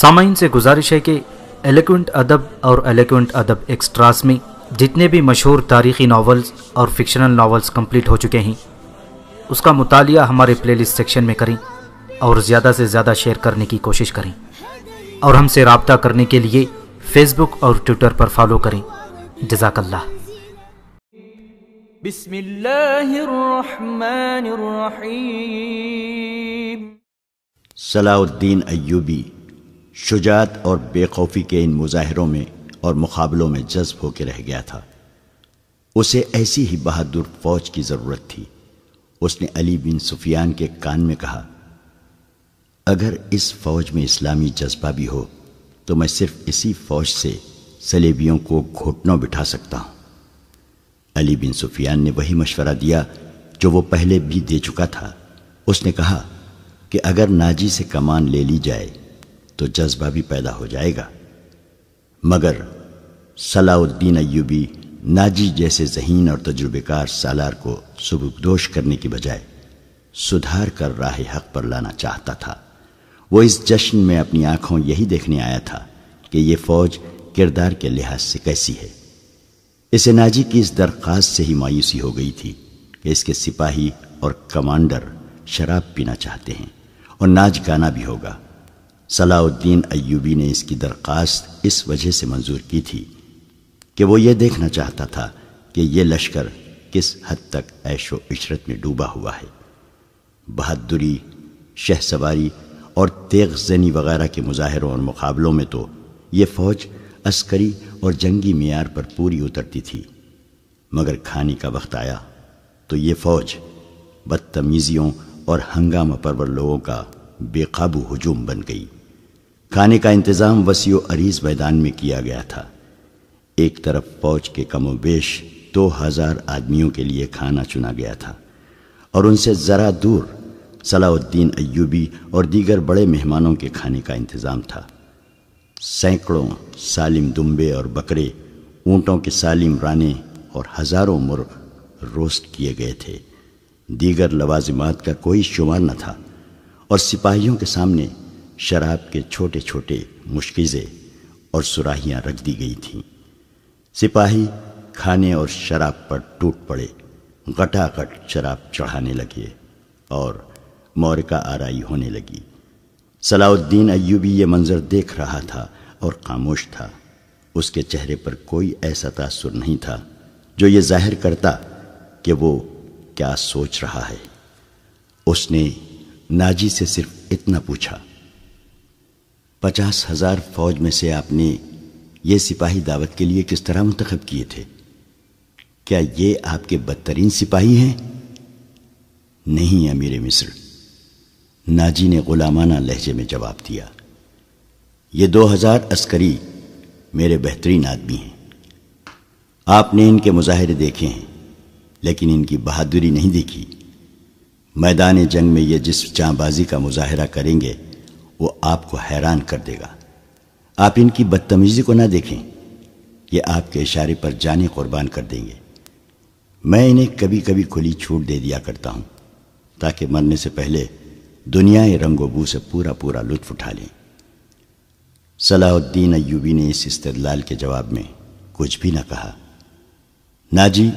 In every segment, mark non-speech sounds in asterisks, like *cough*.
सामाइन से गुजारिश है कि एलिक्वेंट अदब और एलिक्वेंट अदब एक्स्ट्रास में जितने भी मशहूर तारीखी नावल्स और फिक्शनल नावल्स कंप्लीट हो चुके हैं उसका मुताल हमारे प्लेलिस्ट सेक्शन में करें और ज़्यादा से ज़्यादा शेयर करने की कोशिश करें और हमसे रबता करने के लिए फेसबुक और ट्विटर पर फॉलो करें जजाकल्ला الدين ايوبي शुजात और बेखौफी के इन मुजाहरों में और मुकाबलों में जज्ब होकर रह गया था उसे ऐसी ही बहादुर फौज की ज़रूरत थी उसने अली बिन सुफियान के कान में कहा अगर इस फौज में इस्लामी जज्बा भी हो तो मैं सिर्फ इसी फौज से सलेबियों को घोटनों बिठा सकता हूँ अली बिन सुफियान ने वही मशवरा दिया जो वो पहले भी दे चुका था उसने कहा कि अगर नाजी से कमान ले ली जाए तो जज्बा भी पैदा हो जाएगा मगर सलाउद्दीन अयूबी नाजी जैसे जहीन और तजुर्बेकार सालार को सुबदोश करने की बजाय सुधार कर राह हक पर लाना चाहता था वो इस जश्न में अपनी आंखों यही देखने आया था कि ये फौज किरदार के लिहाज से कैसी है इसे नाजी की इस दरख्वास्त से ही मायूसी हो गई थी कि इसके सिपाही और कमांडर शराब पीना चाहते हैं और नाच गाना भी होगा सलाउद्दीन अयूबी ने इसकी दरख्वास्त इस वजह से मंजूर की थी कि वो ये देखना चाहता था कि यह लश्कर किस हद तक ऐशो इशरत में डूबा हुआ है बहादुरी शह सवारी और तेग जनी वगैरह के मुजाहरों और मुकाबलों में तो ये फौज अस्करी और जंगी मीयार पर पूरी उतरती थी मगर खाने का वक्त आया तो ये फौज बदतमीज़ियों और हंगामा परवर लोगों का बेकाबू हजूम बन गई खाने का इंतजाम वसीओ अरीज मैदान में किया गया था एक तरफ फौज के कमोबेश दो हजार आदमियों के लिए खाना चुना गया था और उनसे ज़रा दूर सलाउद्दीन अयूबी और दीगर बड़े मेहमानों के खाने का इंतज़ाम था सैकड़ों सालिम दुम्बे और बकरे ऊँटों के सालिम राने और हज़ारों मुर्ग रोस्ट किए गए थे दीगर लवाजमात का कोई शुमार न था और सिपाहियों के सामने शराब के छोटे छोटे मुश्किज़े और सुराहियां रख दी गई थीं सिपाही खाने और शराब पर टूट पड़े गटागट शराब चढ़ाने लगे और का आरई होने लगी सलाउद्दीन अयूबी ये मंज़र देख रहा था और खामोश था उसके चेहरे पर कोई ऐसा तासुर नहीं था जो ये जाहिर करता कि वो क्या सोच रहा है उसने नाजी से सिर्फ इतना पूछा पचास हजार फौज में से आपने ये सिपाही दावत के लिए किस तरह मुंतखब किए थे क्या ये आपके बदतरीन सिपाही हैं नहीं अमीर मिस्र नाजी ने गुलामाना लहजे में जवाब दिया ये दो हजार अस्करी मेरे बेहतरीन आदमी हैं आपने इनके मुजाहरे देखे हैं लेकिन इनकी बहादुरी नहीं देखी मैदान जंग में ये जिस चाँबाजी का मुजाहरा करेंगे वो आपको हैरान कर देगा आप इनकी बदतमीजी को ना देखें ये आपके इशारे पर जाने कुर्बान कर देंगे मैं इन्हें कभी कभी खुली छूट दे दिया करता हूँ ताकि मरने से पहले दुनियाए रंगोबू से पूरा पूरा लुत्फ उठा लें सलाउद्दीन अयूबी ने इस इस्तलाल के जवाब में कुछ भी ना कहा नाजी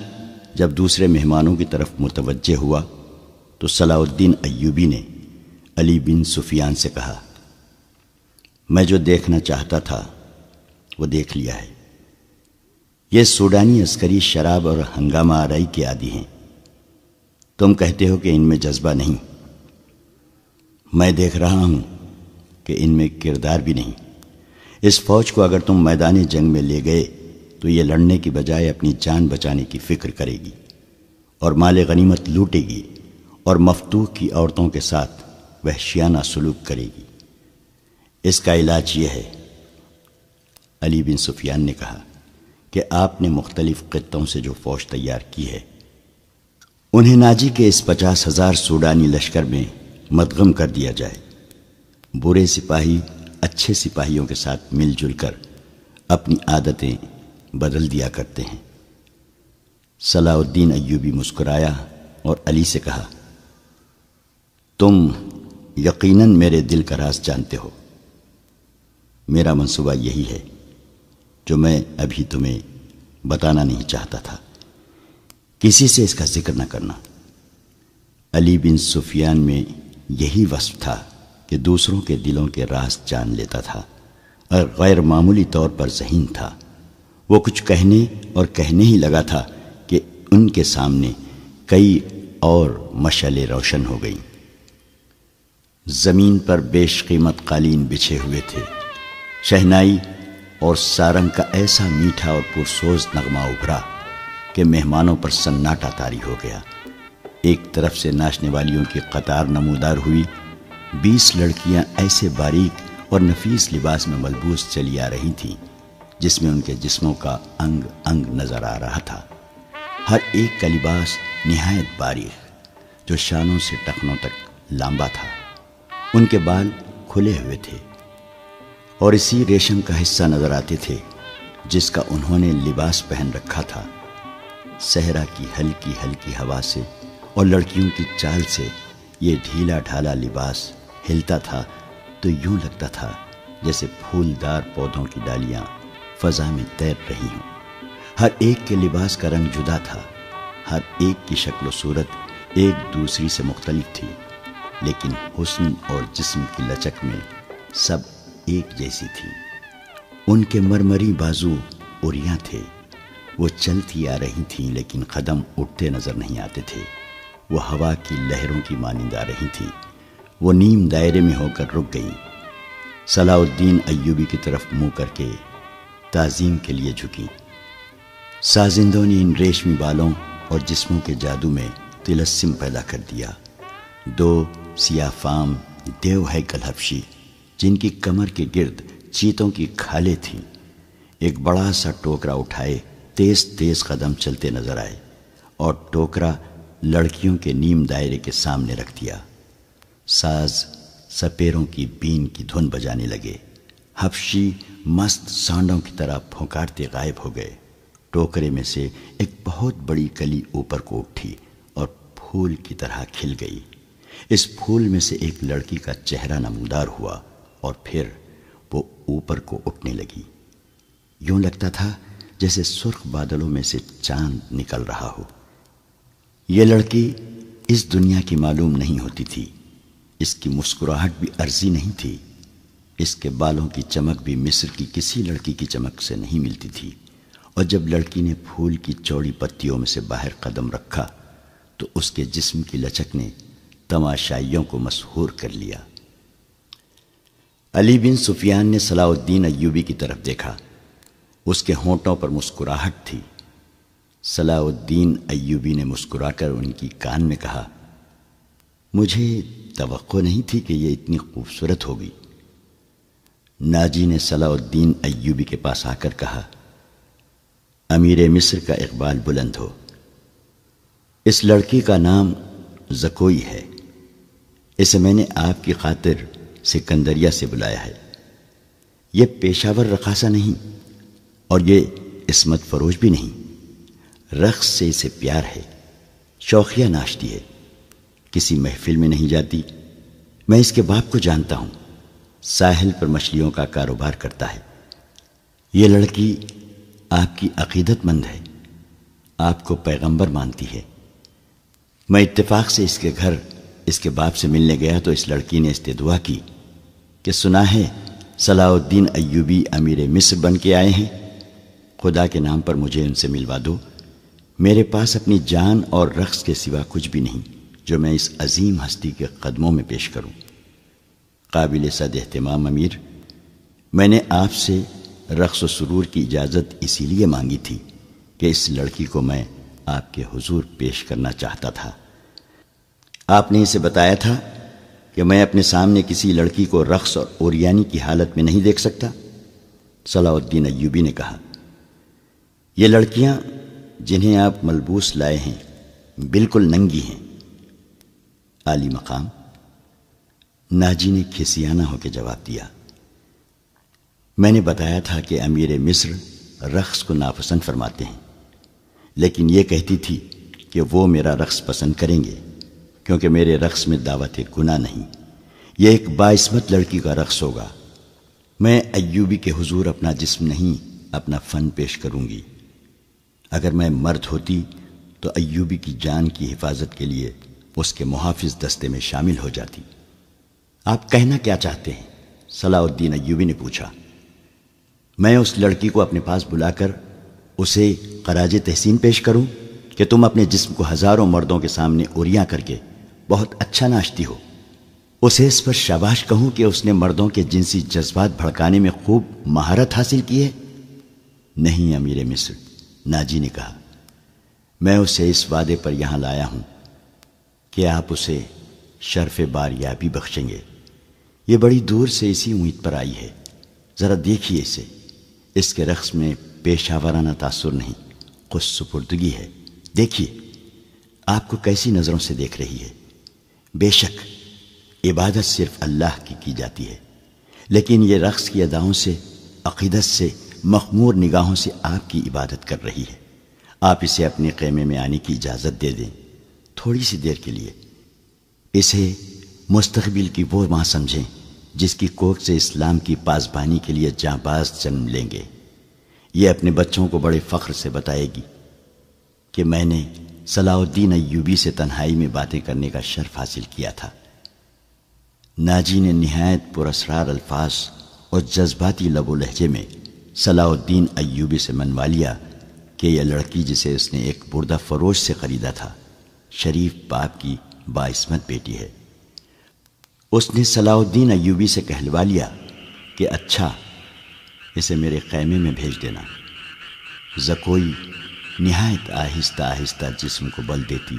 जब दूसरे मेहमानों की तरफ मुतवजह हुआ तो सलाउद्दीन अयूबी ने अली बिन सुफियान से कहा मैं जो देखना चाहता था वो देख लिया है ये सूडानी अस्करी शराब और हंगामा आरई के आदि हैं तुम कहते हो कि इनमें जज्बा नहीं मैं देख रहा हूं कि इनमें किरदार भी नहीं इस फौज को अगर तुम मैदानी जंग में ले गए तो ये लड़ने की बजाय अपनी जान बचाने की फिक्र करेगी और माल गनीमत लूटेगी और मफतूह की औरतों के साथ वहशियाना सलूक करेगी इसका इलाज यह है अली बिन सुफियान ने कहा कि आपने मुख्तलिफ ख़त्ों से जो फौज तैयार की है उन्हें नाजी के इस पचास हज़ार सूडानी लश्कर में मदगम कर दिया जाए बुरे सिपाही अच्छे सिपाहियों के साथ मिलजुल कर अपनी आदतें बदल दिया करते हैं सलाउद्दीन अयूबी मुस्कुराया और अली से कहा तुम यकीनन मेरे दिल का राज जानते हो मेरा मंसूबा यही है जो मैं अभी तुम्हें बताना नहीं चाहता था किसी से इसका जिक्र न करना अली बिन सुफियान में यही वस्फ था कि दूसरों के दिलों के राज जान लेता था और गैर मामूली तौर पर जहीन था वो कुछ कहने और कहने ही लगा था कि उनके सामने कई और मशलें रोशन हो गईं ज़मीन पर बेशकीमत कालीन बिछे हुए थे शहनाई और सारंग का ऐसा मीठा और पुरसोज नगमा उभरा कि मेहमानों पर सन्नाटा तारी हो गया एक तरफ से नाचने वालियों की कतार नमोदार हुई बीस लड़कियां ऐसे बारीक और नफीस लिबास में मलबूस चली आ रही थीं जिसमें उनके जिस्मों का अंग अंग नजर आ रहा था हर एक का लिबास नहायत बारीक जो शानों से टखनों तक लांबा था उनके बाल खुले हुए थे और इसी रेशम का हिस्सा नजर आते थे जिसका उन्होंने लिबास पहन रखा था सहरा की हल्की हल्की हवा से और लड़कियों की चाल से ये ढीला ढाला लिबास हिलता था तो यूं लगता था जैसे फूलदार पौधों की डालियां फजा में तैर रही हों हर एक के लिबास का रंग जुदा था हर एक की शक्ल सूरत एक दूसरी से मुख्तलिफ थी लेकिन हुस्न और जिस्म की लचक में सब एक जैसी थी उनके मरमरी बाजू उरिया थे वो चलती आ रही थी लेकिन कदम उठते नज़र नहीं आते थे वो हवा की लहरों की मानिंद आ रही थी वो नीम दायरे में होकर रुक गई सलाउद्दीन अयूबी की तरफ मुंह करके ताजीम के लिए झुकी साजिंदों ने इन रेशमी बालों और जिस्मों के जादू में तिलस्म पैदा कर दिया दो सियाफाम देव है कलहफशी जिनकी कमर के गिर्द चीतों की खाले थी एक बड़ा सा टोकरा उठाए तेज तेज कदम चलते नजर आए और टोकरा लड़कियों के नीम दायरे के सामने रख दिया साज सपेरों की बीन की धुन बजाने लगे हफशी मस्त सांडों की तरह फुकारते गायब हो गए टोकरे में से एक बहुत बड़ी कली ऊपर को उठी और फूल की तरह खिल गई इस फूल में से एक लड़की का चेहरा नमदार हुआ और फिर वो ऊपर को उठने लगी यूं लगता था जैसे सुर्ख बादलों में से चांद निकल रहा हो यह लड़की इस दुनिया की मालूम नहीं होती थी इसकी मुस्कुराहट भी अर्जी नहीं थी इसके बालों की चमक भी मिस्र की किसी लड़की की चमक से नहीं मिलती थी और जब लड़की ने फूल की चौड़ी पत्तियों में से बाहर कदम रखा तो उसके जिस्म की लचक ने तमाशाइयों को मशहूर कर लिया अली बिन सुफियान ने सलाउद्दीन अयूबी की तरफ देखा उसके होंठों पर मुस्कुराहट थी सलाउद्दीन अयूबी ने मुस्कुराकर उनकी कान में कहा मुझे तो नहीं थी कि यह इतनी खूबसूरत होगी नाजी ने सलाउद्दीन अयूबी के पास आकर कहा अमीर मिस्र का इकबाल बुलंद हो इस लड़की का नाम जकोई है इसे मैंने आपकी खातिर सिकंदरिया से बुलाया है यह पेशावर रखासा नहीं और ये इसमत फरोश भी नहीं रक्स से इसे प्यार है शौकिया नाश्ती है किसी महफिल में नहीं जाती मैं इसके बाप को जानता हूँ साहिल पर मछलियों का कारोबार करता है यह लड़की आपकी अकीदतमंद है आपको पैगंबर मानती है मैं इत्तेफाक से इसके घर इसके बाप से मिलने गया तो इस लड़की ने इस्तेदुआ की कि सुना है सलाउद्दीन अयूबी अमीर मिस्र बन के आए हैं खुदा के नाम पर मुझे उनसे मिलवा दो मेरे पास अपनी जान और रक्स के सिवा कुछ भी नहीं जो मैं इस अजीम हस्ती के कदमों में पेश करूं काबिल सद अहतमाम अमीर मैंने आपसे रक्स व सुरूर की इजाज़त इसीलिए मांगी थी कि इस लड़की को मैं आपके हुजूर पेश करना चाहता था आपने इसे बताया था कि मैं अपने सामने किसी लड़की को रक्स और ओरियानी की हालत में नहीं देख सकता सलाउद्दीन अयूबी ने कहा यह लड़कियां जिन्हें आप मलबूस लाए हैं बिल्कुल नंगी हैं आली मकाम नाजी ने खिसियाना होकर जवाब दिया मैंने बताया था कि अमीर मिस्र रक्स को नापसंद फरमाते हैं लेकिन यह कहती थी कि वो मेरा रक्स पसंद करेंगे क्योंकि मेरे रक्स में दावत गुना नहीं यह एक बास्मत लड़की का रक्स होगा मैं अयूबी के हजूर अपना जिसम नहीं अपना फ़न पेश करूंगी अगर मैं मर्द होती तो अयूबी की जान की हिफाजत के लिए उसके मुहाफ़ दस्ते में शामिल हो जाती आप कहना क्या चाहते हैं सलाउद्दीन अयूबी ने पूछा मैं उस लड़की को अपने पास बुलाकर उसे खराज तहसीन पेश करूं कि तुम अपने जिसम को हज़ारों मर्दों के सामने उरियाँ करके बहुत अच्छा नाचती हो उसे इस पर शाबाश कहूं कि उसने मर्दों के जिनसी जज्बात भड़काने में खूब महारत हासिल की है नहीं अमीर मिस्र नाजी ने कहा मैं उसे इस वादे पर यहां लाया हूं कि आप उसे शर्फ बार भी बख्शेंगे ये बड़ी दूर से इसी उम्मीद पर आई है ज़रा देखिए इसे इसके रक्स में पेशावराना तासुर नहीं कुछ सुपुर्दगी है देखिए आपको कैसी नज़रों से देख रही है बेशक इबादत सिर्फ अल्लाह की की जाती है लेकिन ये रक्स की अदाओं से अकीदत से मखमूर निगाहों से आपकी इबादत कर रही है आप इसे अपने खेमे में आने की इजाज़त दे दें थोड़ी सी देर के लिए इसे मुस्तबिल की वो माँ समझें जिसकी कोख से इस्लाम की पासबानी के लिए जाबाज जन्म लेंगे ये अपने बच्चों को बड़े फ़ख्र से बताएगी कि मैंने सलाउद्दीन अयूबी से तन्हाई में बातें करने का शर्फ हासिल किया था नाजी ने नहायत पुरसरार अल्फाज और जज्बाती लबो लहजे में सलाउद्दीन अयूबी से मनवा लिया कि यह लड़की जिसे उसने एक बुरदा फरोश से ख़रीदा था शरीफ बाप की बाइस्मत बेटी है उसने सलाउद्दीन अयूबी से कहलवा लिया कि अच्छा इसे मेरे खैमे में भेज देना जकोई निहायत आहिस्ता आहिस्ता जिस्म को बल देती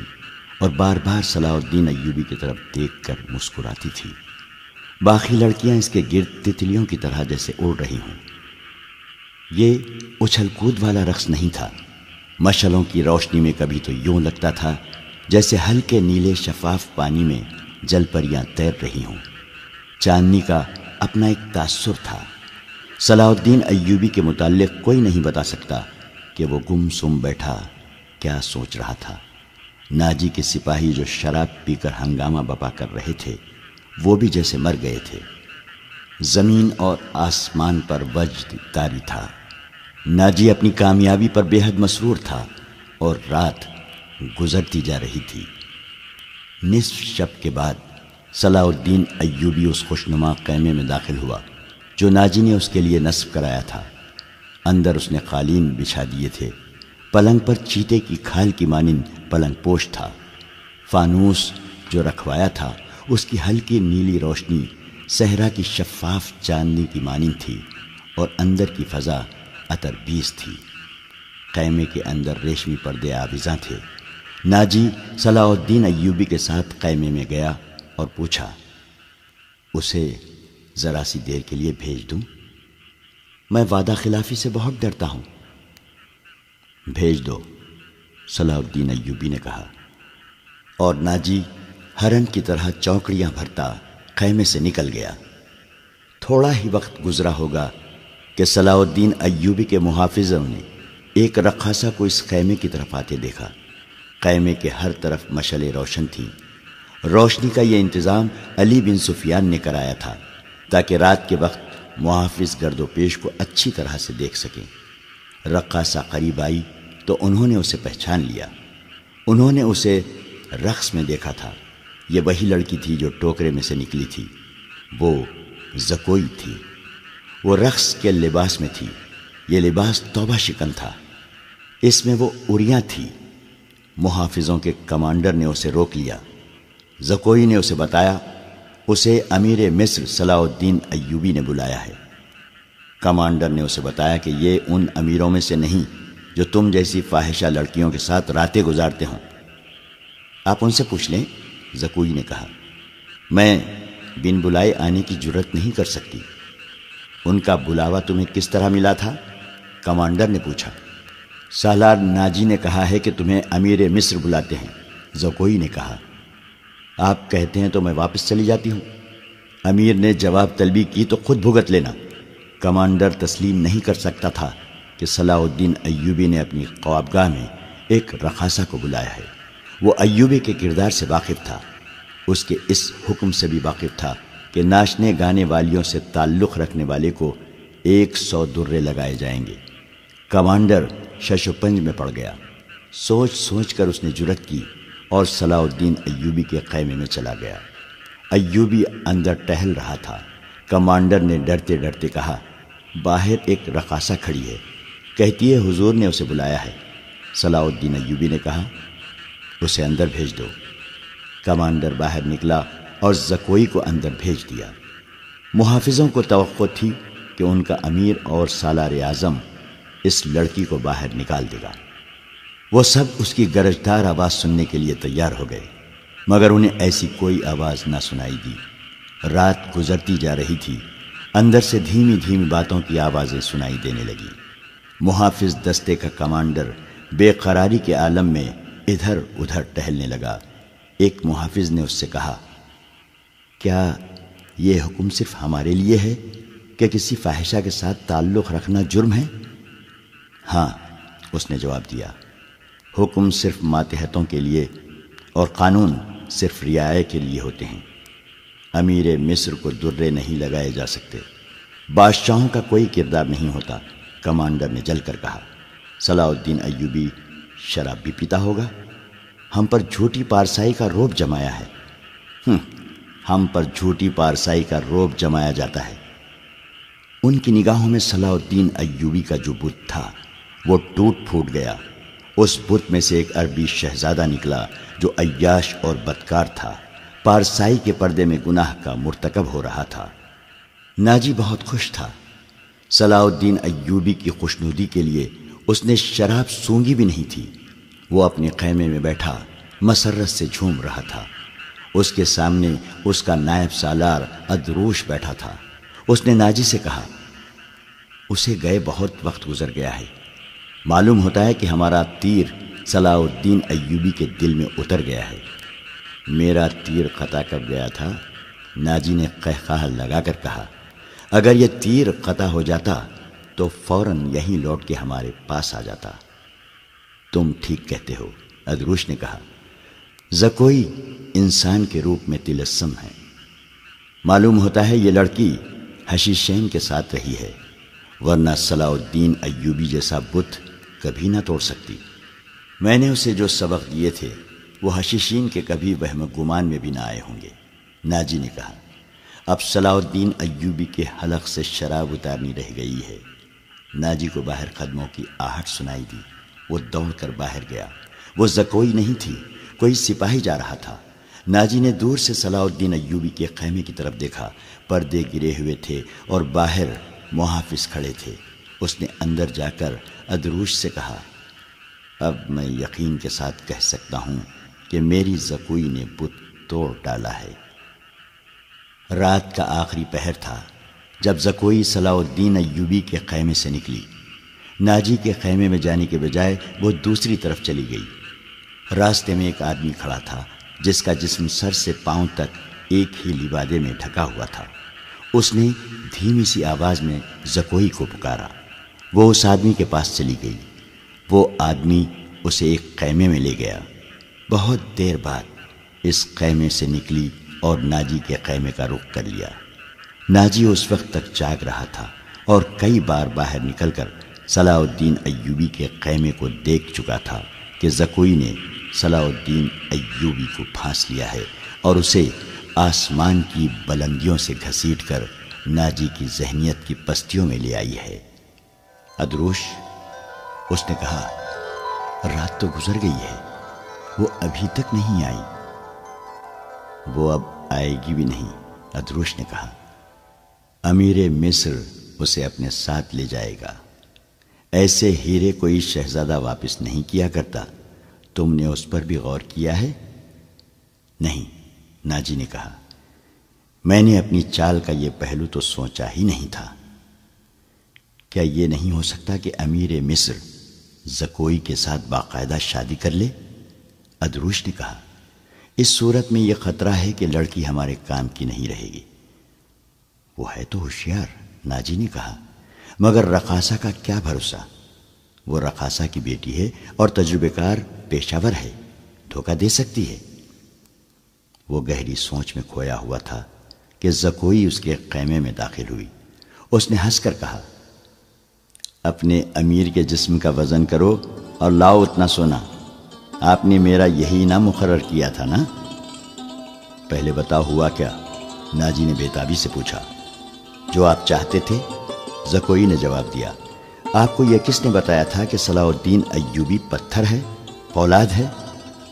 और बार बार सलाउद्दीन अयूबी की तरफ देख कर मुस्कुराती थी बाकी लड़कियां इसके गिरद तितलियों की तरह जैसे उड़ रही हों ये उछल कूद वाला रक्स नहीं था मशलों की रोशनी में कभी तो यूं लगता था जैसे हल्के नीले शफाफ पानी में जलपरियां तैर रही हों चांदनी का अपना एक तासुर था सलाउद्दीन अयूबी के मुतालिक कोई नहीं बता सकता कि वो गुमसुम बैठा क्या सोच रहा था नाजी के सिपाही जो शराब पीकर हंगामा बपा कर रहे थे वो भी जैसे मर गए थे ज़मीन और आसमान पर वज्र तारी था नाजी अपनी कामयाबी पर बेहद मसरूर था और रात गुजरती जा रही थी निसफ शब के बाद सलाउद्दीन अयूबी उस खुशनुमा कैमे में दाखिल हुआ जो नाजी ने उसके लिए नस्ब कराया था अंदर उसने कालीन बिछा दिए थे पलंग पर चीते की खाल की मानिन पलंग पोश था फानूस जो रखवाया था उसकी हल्की नीली रोशनी सहरा की शफाफ चांदनी की मानिन थी और अंदर की फजा अतर बीस थी कैमे के अंदर रेशमी पर्दे आविजा थे नाजी सलाउद्दीन अयूबी के साथ कैमे में गया और पूछा उसे ज़रा सी देर के लिए भेज दूँ मैं वादा खिलाफी से बहुत डरता हूँ भेज दो सलाउद्दीन अयूबी ने कहा और नाजी हरन की तरह चौकड़ियाँ भरता खैमे से निकल गया थोड़ा ही वक्त गुजरा होगा कि सलाउद्दीन अयूबी के मुहाफिजों ने एक रखासा को इस खैमे की तरफ आते देखा खैमे के हर तरफ मशलें रोशन थीं रोशनी का यह इंतज़ाम अली बिन सुफियान ने कराया था ताकि रात के वक्त मुहाफिज गर्दोपेश को अच्छी तरह से देख सकें रक्सा करीब आई तो उन्होंने उसे पहचान लिया उन्होंने उसे रक्स में देखा था ये वही लड़की थी जो टोकरे में से निकली थी वो जकोई थी वो रक्स के लिबास में थी ये लिबास तोबा शिकन था इसमें वो उड़िया थी मुहाफिजों के कमांडर ने उसे रोक लिया जकोई ने उसे बताया उसे अमीर मिस्र सलाउद्दीन अयूबी ने बुलाया है कमांडर ने उसे बताया कि ये उन अमीरों में से नहीं जो तुम जैसी फाहिशा लड़कियों के साथ रातें गुजारते हों आप उनसे पूछ लें जकूई ने कहा मैं बिन बुलाए आने की जरूरत नहीं कर सकती उनका बुलावा तुम्हें किस तरह मिला था कमांडर ने पूछा सालार नाजी ने कहा है कि तुम्हें अमीर मिस्र बुलाते हैं जकोई ने कहा आप कहते हैं तो मैं वापस चली जाती हूँ अमीर ने जवाब तलबी की तो खुद भुगत लेना कमांडर तस्लीम नहीं कर सकता था कि सलाउद्दीन अयूबी ने अपनी ख्वाबगाह में एक रखासा को बुलाया है वो अयूबी के किरदार से वाकिफ था उसके इस हुक्म से भी वाकिफ था कि नाचने गाने वालियों से ताल्लुक़ रखने वाले को एक सौ दुर्रे लगाए जाएंगे कमांडर शशोपंज में पड़ गया सोच सोच कर उसने जुरत की और सलाउद्दीन अयूबी के खैमे में चला गया अयूबी अंदर टहल रहा था कमांडर ने डरते डरते कहा बाहर एक रकासा खड़ी है कहती है हुजूर ने उसे बुलाया है सलाउद्दीन अयूबी ने कहा उसे अंदर भेज दो कमांडर बाहर निकला और जकोई को अंदर भेज दिया मुहाफिजों को तो थी कि उनका अमीर और सालार आज़म इस लड़की को बाहर निकाल देगा वो सब उसकी गरजदार आवाज़ सुनने के लिए तैयार हो गए मगर उन्हें ऐसी कोई आवाज़ ना सुनाई दी रात गुजरती जा रही थी अंदर से धीमी धीमी बातों की आवाज़ें सुनाई देने लगी मुहाफिज दस्ते का कमांडर बेकरारी के आलम में इधर उधर टहलने लगा एक मुहाफ़ ने उससे कहा क्या ये हुक्म सिर्फ हमारे लिए है कि किसी फाहिशा के साथ ताल्लुक़ रखना जुर्म है हाँ उसने जवाब दिया हुक्म सिर्फ मातहतों के लिए और क़ानून सिर्फ रियाय के लिए होते हैं अमीर मिस्र को दुर्रे नहीं लगाए जा सकते बादशाहों का कोई किरदार नहीं होता कमांडर ने जल कर कहा सलाउद्दीन अयूबी शराब भी पीता होगा हम पर झूठी पारसाई का रोप जमाया है हम्म, हम पर झूठी पारसाई का रोप जमाया जाता है उनकी निगाहों में सलाउद्दीन अयूबी का जो बुद्ध था वो टूट फूट गया उस बुत में से एक अरबी शहजादा निकला जो अय्याश और बदकार था पारसाई के पर्दे में गुनाह का मुरतकब हो रहा था नाजी बहुत खुश था सलाउद्दीन अयूबी की खुशनुदी के लिए उसने शराब सूंगी भी नहीं थी वो अपने खैमे में बैठा मसरत से झूम रहा था उसके सामने उसका नायब सालार अदरूश बैठा था उसने नाजी से कहा उसे गए बहुत वक्त गुजर गया है मालूम होता है कि हमारा तीर सलाउद्दीन अयूबी के दिल में उतर गया है मेरा तीर ख़ता कब गया था नाजी ने कहकाह लगाकर कहा अगर यह तीर ख़ता हो जाता तो फौरन यहीं लौट के हमारे पास आ जाता तुम ठीक कहते हो अदरूश ने कहा जकोई इंसान के रूप में तिलस्म है मालूम होता है ये लड़की हशीशैन के साथ रही है वरना सलाउद्दीन अयूबी जैसा बुद्ध कभी ना तोड़ सकती मैंने उसे जो सबक दिए थे वो हशीशीन के कभी वहम गुमान में भी ना आए होंगे नाजी ने कहा अब सलाउद्दीन अयूबी के हलक से शराब उतारनी रह गई है नाजी को बाहर कदमों की आहट सुनाई दी वो दौड़कर बाहर गया वो जकोई नहीं थी कोई सिपाही जा रहा था नाजी ने दूर से सलाउद्दीन अयूबी के खैमे की तरफ देखा पर्दे गिरे हुए थे और बाहर मुहाफिज खड़े थे उसने अंदर जाकर अदरूश से कहा अब मैं यकीन के साथ कह सकता हूँ कि मेरी जकुई ने बुत तोड़ डाला है रात का आखिरी पहर था जब जकोई सलाउद्दीन अयूबी के खैमे से निकली नाजी के खैमे में जाने के बजाय वो दूसरी तरफ चली गई रास्ते में एक आदमी खड़ा था जिसका जिस्म सर से पांव तक एक ही लिबादे में ढका हुआ था उसने धीमी सी आवाज़ में जकोई को पुकारा वो उस आदमी के पास चली गई वो आदमी उसे एक कैमे में ले गया बहुत देर बाद इस खैमे से निकली और नाजी के खैमे का रुख कर लिया नाजी उस वक्त तक जाग रहा था और कई बार बाहर निकलकर सलाउद्दीन अयूबी के कैमे को देख चुका था कि जकोई ने सलाउद्दीन अयूबी को फांस लिया है और उसे आसमान की बुलंदियों से घसीट कर नाजी की जहनीत की पस्तियों में ले आई है अदरोश उसने कहा रात तो गुजर गई है वो अभी तक नहीं आई वो अब आएगी भी नहीं अदरोश ने कहा अमीर मिस्र उसे अपने साथ ले जाएगा ऐसे हीरे कोई शहजादा वापस नहीं किया करता तुमने उस पर भी गौर किया है नहीं नाजी ने कहा मैंने अपनी चाल का यह पहलू तो सोचा ही नहीं था क्या ये नहीं हो सकता कि अमीर मिस्र जकोई के साथ बाकायदा शादी कर ले अदरूश ने कहा इस सूरत में यह खतरा है कि लड़की हमारे काम की नहीं रहेगी वो है तो होशियार नाजी ने कहा मगर रकासा का क्या भरोसा वो रकासा की बेटी है और तजुर्बेकार पेशावर है धोखा दे सकती है वो गहरी सोच में खोया हुआ था कि जकोई उसके खेमे में दाखिल हुई उसने हंसकर कहा अपने अमीर के जिस्म का वज़न करो और लाओ उतना सोना आपने मेरा यही ना मुकर किया था ना पहले बताओ हुआ क्या नाजी ने बेताबी से पूछा जो आप चाहते थे जकोई ने जवाब दिया आपको यह किसने बताया था कि सलाउद्दीन अयूबी पत्थर है औलाद है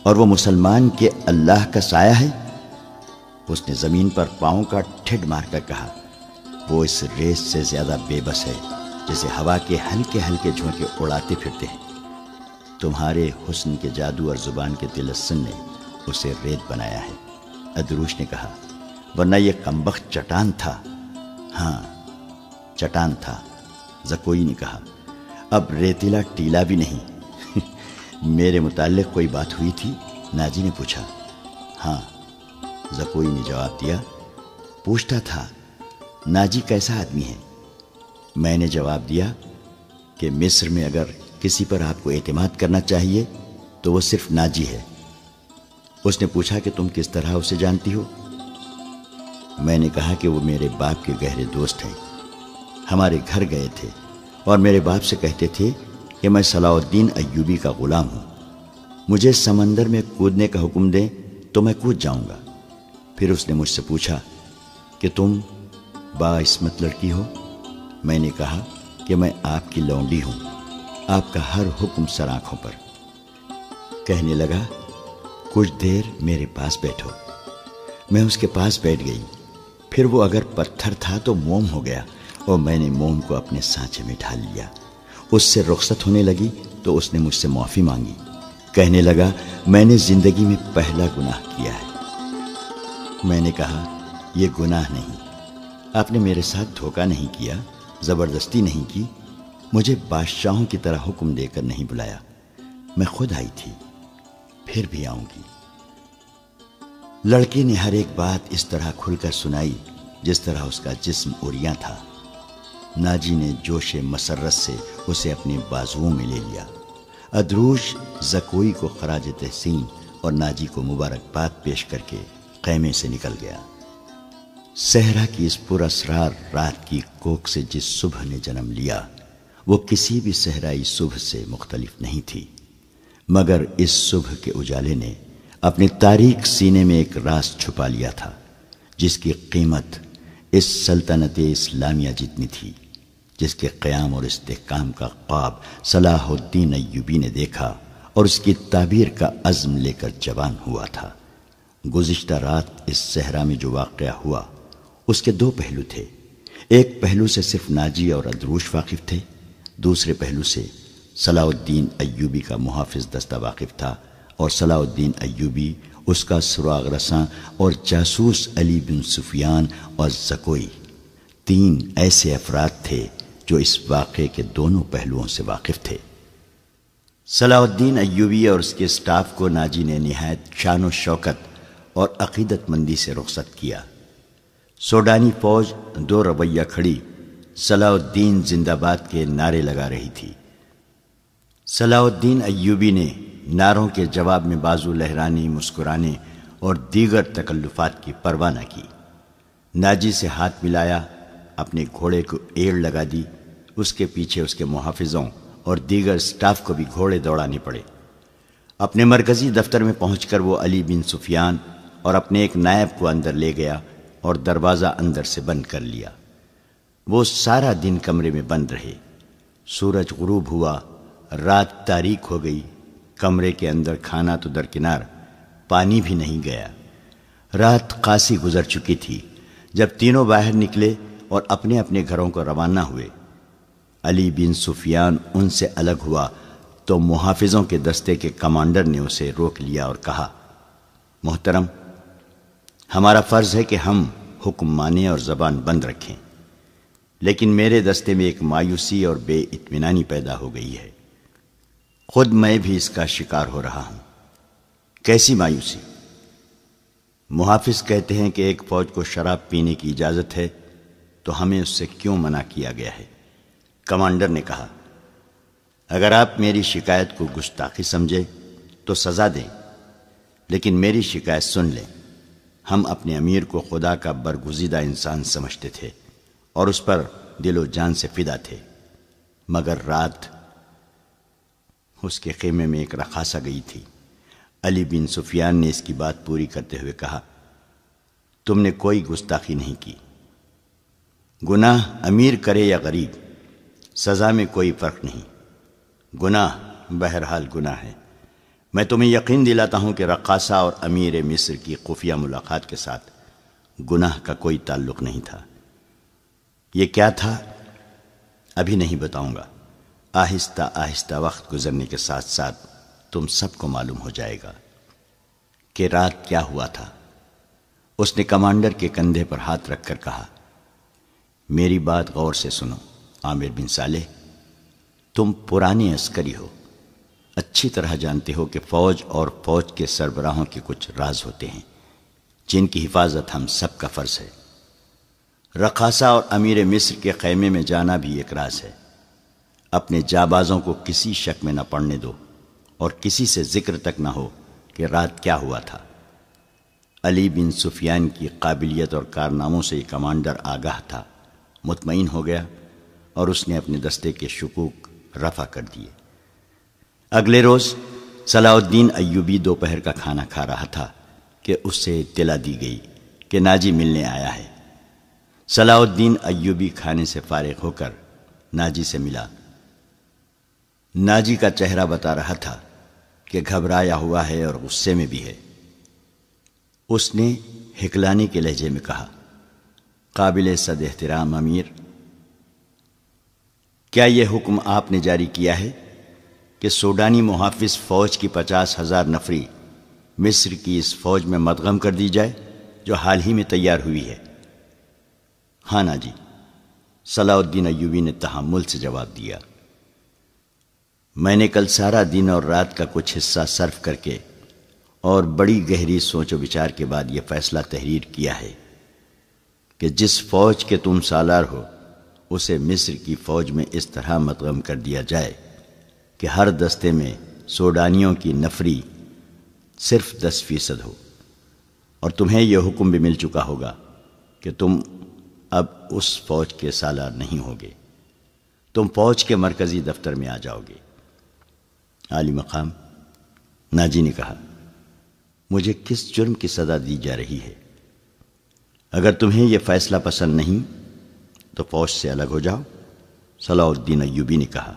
और वो मुसलमान के अल्लाह का साया है उसने ज़मीन पर पाओ का ठिड मारकर कहा वो इस रेस से ज़्यादा बेबस है जैसे हवा के हल्के हल्के झोंके उड़ाते फिरते हैं तुम्हारे हुस्न के जादू और ज़ुबान के तिलस्सन ने उसे रेत बनाया है अदरूश ने कहा वरना यह कमबख्त चटान था हाँ चटान था जकोई ने कहा अब रेतीला टीला भी नहीं *laughs* मेरे मुतालिक कोई बात हुई थी नाजी ने पूछा हाँ जकोई ने जवाब दिया पूछता था नाजी कैसा आदमी है मैंने जवाब दिया कि मिस्र में अगर किसी पर आपको एतमाद करना चाहिए तो वह सिर्फ नाजी है उसने पूछा कि तुम किस तरह उसे जानती हो मैंने कहा कि वो मेरे बाप के गहरे दोस्त हैं हमारे घर गए थे और मेरे बाप से कहते थे कि मैं सलाउद्दीन अयूबी का गुलाम हूँ मुझे समंदर में कूदने का हुक्म दें तो मैं कूद जाऊँगा फिर उसने मुझसे पूछा कि तुम बाइस्मत लड़की हो मैंने कहा कि मैं आपकी लौंडी हूं आपका हर हुक्म सर आंखों पर कहने लगा कुछ देर मेरे पास बैठो मैं उसके पास बैठ गई फिर वो अगर पत्थर था तो मोम हो गया और मैंने मोम को अपने सांचे में ढाल लिया उससे रुखसत होने लगी तो उसने मुझसे माफ़ी मांगी कहने लगा मैंने ज़िंदगी में पहला गुनाह किया है मैंने कहा यह गुनाह नहीं आपने मेरे साथ धोखा नहीं किया ज़बरदस्ती नहीं की मुझे बादशाहों की तरह हुक्म देकर नहीं बुलाया मैं खुद आई थी फिर भी आऊंगी लड़के ने हर एक बात इस तरह खुलकर सुनाई जिस तरह उसका जिस्म उरिया था नाजी ने जोश मसरत से उसे अपने बाजुओं में ले लिया अदरूश जकोई को खराज तहसीन और नाजी को मुबारकबाद पेश करके कैमे से निकल गया सहरा की इस पुरअसरार रात की कोख से जिस सुबह ने जन्म लिया वो किसी भी सहराई सुबह से मुख्तलिफ नहीं थी मगर इस सुबह के उजाले ने अपने तारीख सीने में एक रास छुपा लिया था जिसकी कीमत इस सल्तनत इस्लामिया जितनी थी जिसके क़्याम और इस्तेकाम का ख्वाब सलाहुद्दीन अयूबी ने देखा और उसकी ताबीर का अज़म लेकर जवान हुआ था गुज्त रात इस सहरा में जो वाक़ हुआ उसके दो पहलू थे एक पहलू से सिर्फ नाजी और अदरूश वाकिफ थे दूसरे पहलू से सलाउद्दीन अयूबी का मुहाफिज दस्ता वाकिफ था और सलाउद्दीन अयूबी उसका सुराग रसा और जासूस अली बिन सुफियान और जकोई तीन ऐसे अफराद थे जो इस वाक़े के दोनों पहलुओं से वाकिफ थे सलाउद्दीन अयूबी और उसके स्टाफ को नाजी ने नहायत शान शौकत और अकीदतमंदी से रुख्सत किया सोडानी फौज दो रवैया खड़ी सलाउद्दीन जिंदाबाद के नारे लगा रही थी सलाउद्दीन अयूबी ने नारों के जवाब में बाजू लहराने मुस्कुराने और दीगर तकल्लुफात की परवाह न की नाजी से हाथ मिलाया अपने घोड़े को एड़ लगा दी उसके पीछे उसके मुहाफिजों और दीगर स्टाफ को भी घोड़े दौड़ाने पड़े अपने मरकज़ी दफ्तर में पहुंचकर वो अली बिन सुफियान और अपने एक नायब को अंदर ले गया और दरवाज़ा अंदर से बंद कर लिया वो सारा दिन कमरे में बंद रहे सूरज गुरूब हुआ रात तारीख हो गई कमरे के अंदर खाना तो दरकिनार पानी भी नहीं गया रात खासी गुजर चुकी थी जब तीनों बाहर निकले और अपने अपने घरों को रवाना हुए अली बिन सुफियान उनसे अलग हुआ तो मुहाफिजों के दस्ते के कमांडर ने उसे रोक लिया और कहा मोहतरम हमारा फ़र्ज़ है कि हम हुक्म माने और ज़बान बंद रखें लेकिन मेरे दस्ते में एक मायूसी और बे इतमानी पैदा हो गई है खुद मैं भी इसका शिकार हो रहा हूं कैसी मायूसी मुहाफिज कहते हैं कि एक फौज को शराब पीने की इजाज़त है तो हमें उससे क्यों मना किया गया है कमांडर ने कहा अगर आप मेरी शिकायत को गुस्ताखी समझे तो सज़ा दें लेकिन मेरी शिकायत सुन लें हम अपने अमीर को खुदा का बरगुजीदा इंसान समझते थे और उस पर दिलो जान से फिदा थे मगर रात उसके खेमे में एक रखासा गई थी अली बिन सुफियान ने इसकी बात पूरी करते हुए कहा तुमने कोई गुस्ताखी नहीं की गुनाह अमीर करे या गरीब सज़ा में कोई फ़र्क नहीं गुनाह बहरहाल गुनाह है मैं तुम्हें यकीन दिलाता हूं कि रकासा और अमीर मिस्र की खुफिया मुलाकात के साथ गुनाह का कोई ताल्लुक नहीं था यह क्या था अभी नहीं बताऊंगा आहिस्ता आहिस्ता वक्त गुजरने के साथ साथ तुम सबको मालूम हो जाएगा कि रात क्या हुआ था उसने कमांडर के कंधे पर हाथ रखकर कहा मेरी बात गौर से सुनो आमिर बिन साले तुम पुराने अस्करी हो अच्छी तरह जानते हो कि फौज और फौज के सरबराहों के कुछ राज होते हैं जिनकी हिफाजत हम सब का फर्ज है रखासा और अमीर मिस्र के खैमे में जाना भी एक राज है अपने जाबाजों को किसी शक में न पड़ने दो और किसी से जिक्र तक न हो कि रात क्या हुआ था अली बिन सुफियान की काबिलियत और कारनामों से कमांडर आगाह था मुतमिन हो गया और उसने अपने दस्ते के शकूक रफा कर दिए अगले रोज सलाउद्दीन अयूबी दोपहर का खाना खा रहा था कि उससे तिला दी गई कि नाजी मिलने आया है सलाउद्दीन अयूबी खाने से फारिग होकर नाजी से मिला नाजी का चेहरा बता रहा था कि घबराया हुआ है और गुस्से में भी है उसने हिकलाने के लहजे में कहा काबिल सद एहतराम अमीर क्या यह हुक्म आपने जारी किया है कि सूडानी मुहाफ़ फ़ौज की पचास हज़ार नफरी मिस्र की इस फौज में मदगम कर दी जाए जो हाल ही में तैयार हुई है हाँ ना जी सलाउद्दीन अयूबी ने तहमुल से जवाब दिया मैंने कल सारा दिन और रात का कुछ हिस्सा सर्फ करके और बड़ी गहरी सोच विचार के बाद यह फैसला तहरीर किया है कि जिस फौज के तुम सालार हो उसे मिस्र की फौज में इस तरह मतगम कर दिया जाए कि हर दस्ते में सोडानियों की नफरी सिर्फ दस फीसद हो और तुम्हें यह हुक्म भी मिल चुका होगा कि तुम अब उस फौज के सालार नहीं होगे तुम फौज के मरकज़ी दफ्तर में आ जाओगे आली मकाम नाजी ने कहा मुझे किस जुर्म की सज़ा दी जा रही है अगर तुम्हें यह फैसला पसंद नहीं तो फौज से अलग हो जाओ सलाउद्दीन अयूबी ने कहा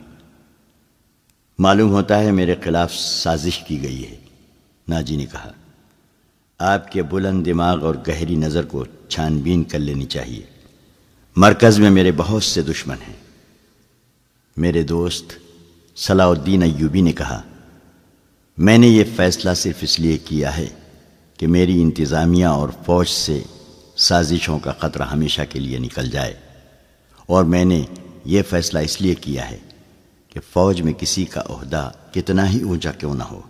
मालूम होता है मेरे खिलाफ साजिश की गई है नाजी ने कहा आपके बुलंद दिमाग और गहरी नज़र को छानबीन कर लेनी चाहिए मरकज़ में मेरे बहुत से दुश्मन हैं मेरे दोस्त सलाउद्दीन अयूबी ने कहा मैंने ये फैसला सिर्फ इसलिए किया है कि मेरी इंतज़ामिया और फौज से साजिशों का ख़तरा हमेशा के लिए निकल जाए और मैंने ये फैसला इसलिए किया है कि फौज में किसी का अहदा कितना ही ऊंचा क्यों ना हो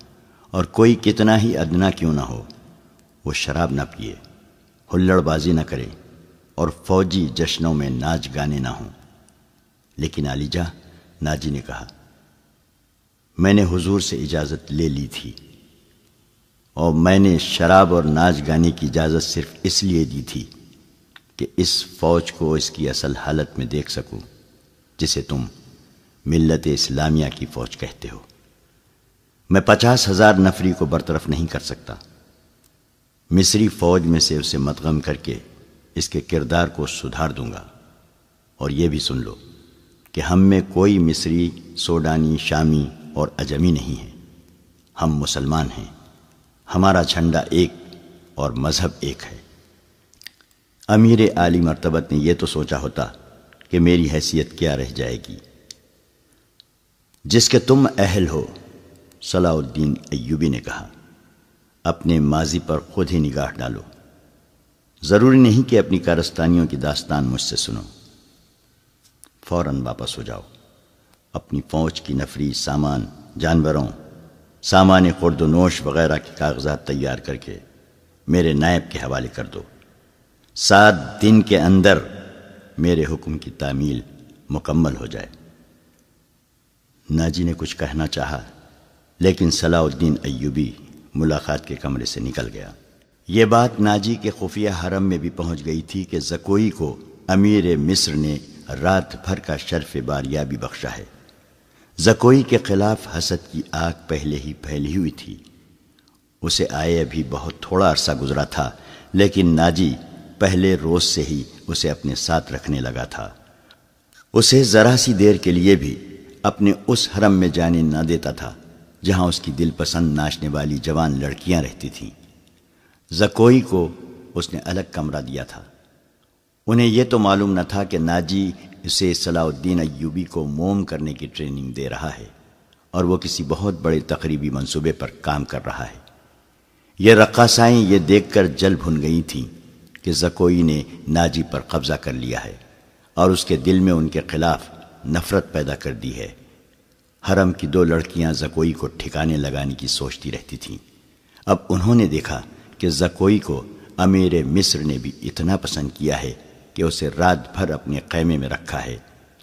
और कोई कितना ही अदना क्यों ना हो वो शराब ना पिए हुल्लड़बाजी ना करे और फौजी जश्नों में नाच गाने ना हो लेकिन आलिजा नाजी ने कहा मैंने हुजूर से इजाज़त ले ली थी और मैंने शराब और नाच गाने की इजाज़त सिर्फ इसलिए दी थी कि इस फौज को इसकी असल हालत में देख सकूं जिसे तुम मिलत इस्लामिया की फौज कहते हो मैं पचास हजार नफरी को बरतरफ नहीं कर सकता मिस्री फौज में से उसे मतगम करके इसके किरदार को सुधार दूंगा और यह भी सुन लो कि हम में कोई मिस्री सोडानी शामी और अजमी नहीं है हम मुसलमान हैं हमारा झंडा एक और मज़हब एक है अमीर आली मरतबत ने यह तो सोचा होता कि मेरी हैसियत क्या रह जाएगी जिसके तुम अहल हो सलाउद्दीन अयूबी ने कहा अपने माजी पर खुद ही निगाह डालो ज़रूरी नहीं कि अपनी कारस्तानियों की दास्तान मुझसे सुनो फौरन वापस हो जाओ अपनी फौज की नफरी सामान जानवरों सामान नोश वगैरह के कागजात तैयार करके मेरे नायब के हवाले कर दो सात दिन के अंदर मेरे हुक्म की तामील मुकम्मल हो जाए नाजी ने कुछ कहना चाहा लेकिन सलाउद्दीन अयूबी मुलाकात के कमरे से निकल गया ये बात नाजी के खुफिया हरम में भी पहुंच गई थी कि जकोई को अमीर मिस्र ने रात भर का शर्फ बारियाबी बख्शा है जकोई के खिलाफ हसद की आग पहले ही फैली हुई थी उसे आए अभी बहुत थोड़ा अरसा गुजरा था लेकिन नाजी पहले रोज से ही उसे अपने साथ रखने लगा था उसे जरा सी देर के लिए भी अपने उस हरम में जाने न देता था जहां उसकी दिल पसंद नाचने वाली जवान लड़कियां रहती थीं जकोई को उसने अलग कमरा दिया था उन्हें यह तो मालूम न था कि नाजी इसे सलाउद्दीन अयूबी को मोम करने की ट्रेनिंग दे रहा है और वो किसी बहुत बड़े तकरीबी मंसूबे पर काम कर रहा है यह रक्साएँ ये देखकर जल भुन गई थीं कि जकोई ने नाजी पर कब्जा कर लिया है और उसके दिल में उनके खिलाफ नफरत पैदा कर दी है हरम की दो लड़कियां जकोई को ठिकाने लगाने की सोचती रहती थीं अब उन्होंने देखा कि जकोई को अमीर मिस्र ने भी इतना पसंद किया है कि उसे रात भर अपने कैमे में रखा है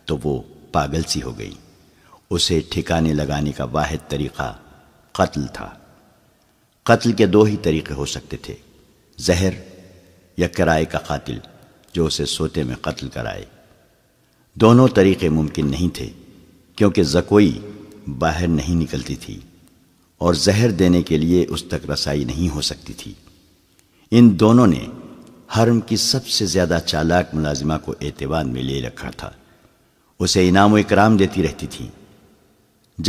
तो वो पागल सी हो गई उसे ठिकाने लगाने का वाद तरीक़ा कत्ल था कत्ल के दो ही तरीके हो सकते थे जहर या किराए का कतिल जो उसे सोते में कत्ल कराए दोनों तरीके मुमकिन नहीं थे क्योंकि जकोई बाहर नहीं निकलती थी और जहर देने के लिए उस तक रसाई नहीं हो सकती थी इन दोनों ने हर्म की सबसे ज्यादा चालाक मुलाजिमा को एतवाद में ले रखा था उसे इनाम इकराम देती रहती थी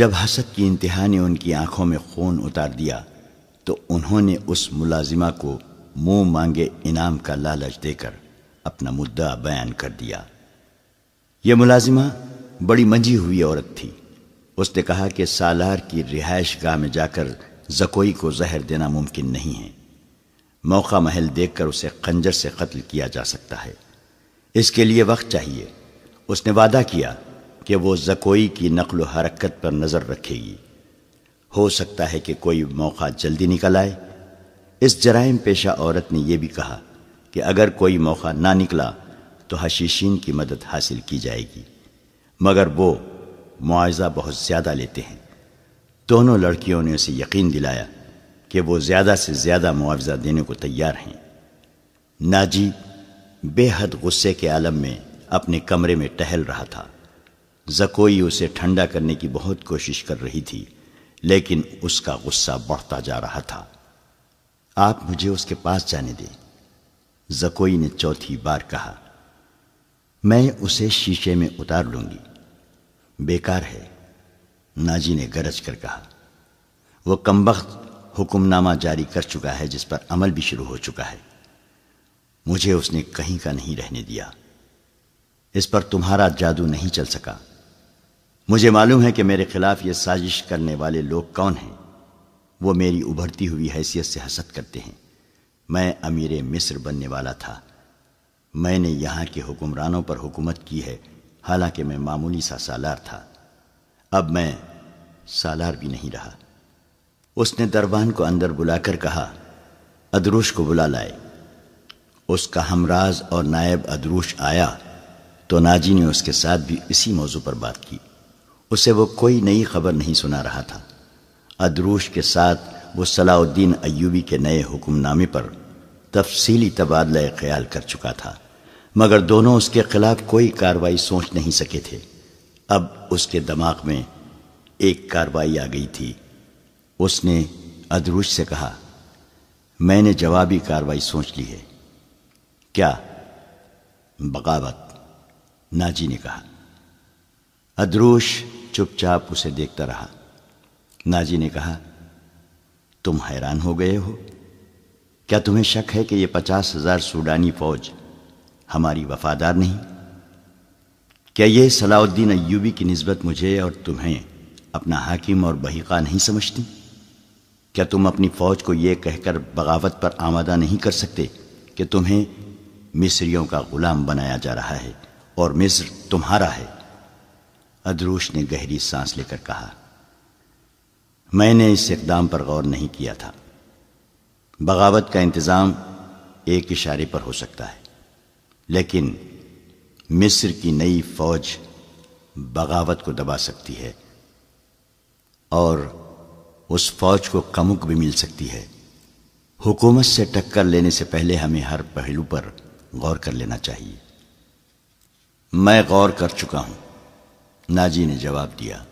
जब हसद की इंतहा ने उनकी आंखों में खून उतार दिया तो उन्होंने उस मुलाजिमा को मुंह मांगे इनाम का लालच देकर अपना मुद्दा बयान कर दिया यह मुलाजिमा बड़ी मंझी हुई औरत थी उसने कहा कि सालार की रिहाइश गाह में जाकर जकोई को जहर देना मुमकिन नहीं है मौका महल देखकर उसे खंजर से कत्ल किया जा सकता है इसके लिए वक्त चाहिए उसने वादा किया कि वो जकोई की नकल हरकत पर नज़र रखेगी हो सकता है कि कोई मौका जल्दी निकल आए इस जराइम पेशा औरत ने यह भी कहा कि अगर कोई मौका ना निकला तो हशीशीन की मदद हासिल की जाएगी मगर वो मुआवजा बहुत ज़्यादा लेते हैं दोनों लड़कियों ने उसे यकीन दिलाया कि वो ज़्यादा से ज़्यादा मुआवजा देने को तैयार हैं नाजी बेहद गुस्से के आलम में अपने कमरे में टहल रहा था जकोई उसे ठंडा करने की बहुत कोशिश कर रही थी लेकिन उसका गुस्सा बढ़ता जा रहा था आप मुझे उसके पास जाने दें जकोई ने चौथी बार कहा मैं उसे शीशे में उतार लूंगी बेकार है नाजी ने गरज कर कहा वो कमबख्त हुक्मनामा जारी कर चुका है जिस पर अमल भी शुरू हो चुका है मुझे उसने कहीं का नहीं रहने दिया इस पर तुम्हारा जादू नहीं चल सका मुझे मालूम है कि मेरे खिलाफ ये साजिश करने वाले लोग कौन हैं वो मेरी उभरती हुई हैसियत से हसद करते हैं मैं अमीर मिस्र बनने वाला था मैंने यहाँ के हुक्मरानों पर हुकूमत की है हालांकि मैं मामूली सा सालार था अब मैं सालार भी नहीं रहा उसने दरबान को अंदर बुलाकर कहा अदरूश को बुला लाए उसका हमराज और नायब अदरूश आया तो नाजी ने उसके साथ भी इसी मौजू पर बात की उसे वो कोई नई खबर नहीं सुना रहा था अदरूश के साथ वो सलाउद्दीन अयूबी के नए हुक्मनामे पर तफसीली तबादला ख्याल कर चुका था मगर दोनों उसके खिलाफ कोई कार्रवाई सोच नहीं सके थे अब उसके दिमाग में एक कार्रवाई आ गई थी उसने अदरुज से कहा मैंने जवाबी कार्रवाई सोच ली है क्या बगावत नाजी ने कहा अदरूश चुपचाप उसे देखता रहा नाजी ने कहा तुम हैरान हो गए हो क्या तुम्हें शक है कि यह पचास हजार सूडानी फौज हमारी वफादार नहीं क्या यह सलाउद्दीन अयूबी की नस्बत मुझे और तुम्हें अपना हाकिम और बहीका नहीं समझती क्या तुम अपनी फौज को यह कहकर बगावत पर आमादा नहीं कर सकते कि तुम्हें मिस्रियों का गुलाम बनाया जा रहा है और मिस्र तुम्हारा है अदरूश ने गहरी सांस लेकर कहा मैंने इस इकदाम पर गौर नहीं किया था बगावत का इंतज़ाम एक इशारे पर हो सकता है लेकिन मिस्र की नई फौज बगावत को दबा सकती है और उस फौज को कमुक भी मिल सकती है हुकूमत से टक्कर लेने से पहले हमें हर पहलू पर गौर कर लेना चाहिए मैं गौर कर चुका हूं नाजी ने जवाब दिया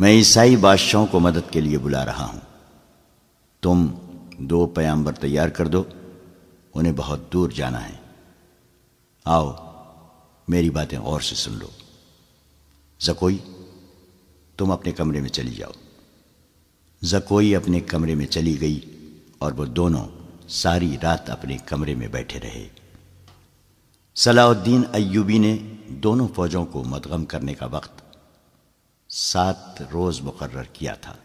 मैं ईसाई बादशाहों को मदद के लिए बुला रहा हूं तुम दो पयांबर तैयार कर दो उन्हें बहुत दूर जाना है आओ मेरी बातें और से सुन लो जकोई तुम अपने कमरे में चली जाओ जकोई अपने कमरे में चली गई और वो दोनों सारी रात अपने कमरे में बैठे रहे सलाउद्दीन अयूबी ने दोनों फौजों को मतगम करने का वक्त सात रोज मुकर्र किया था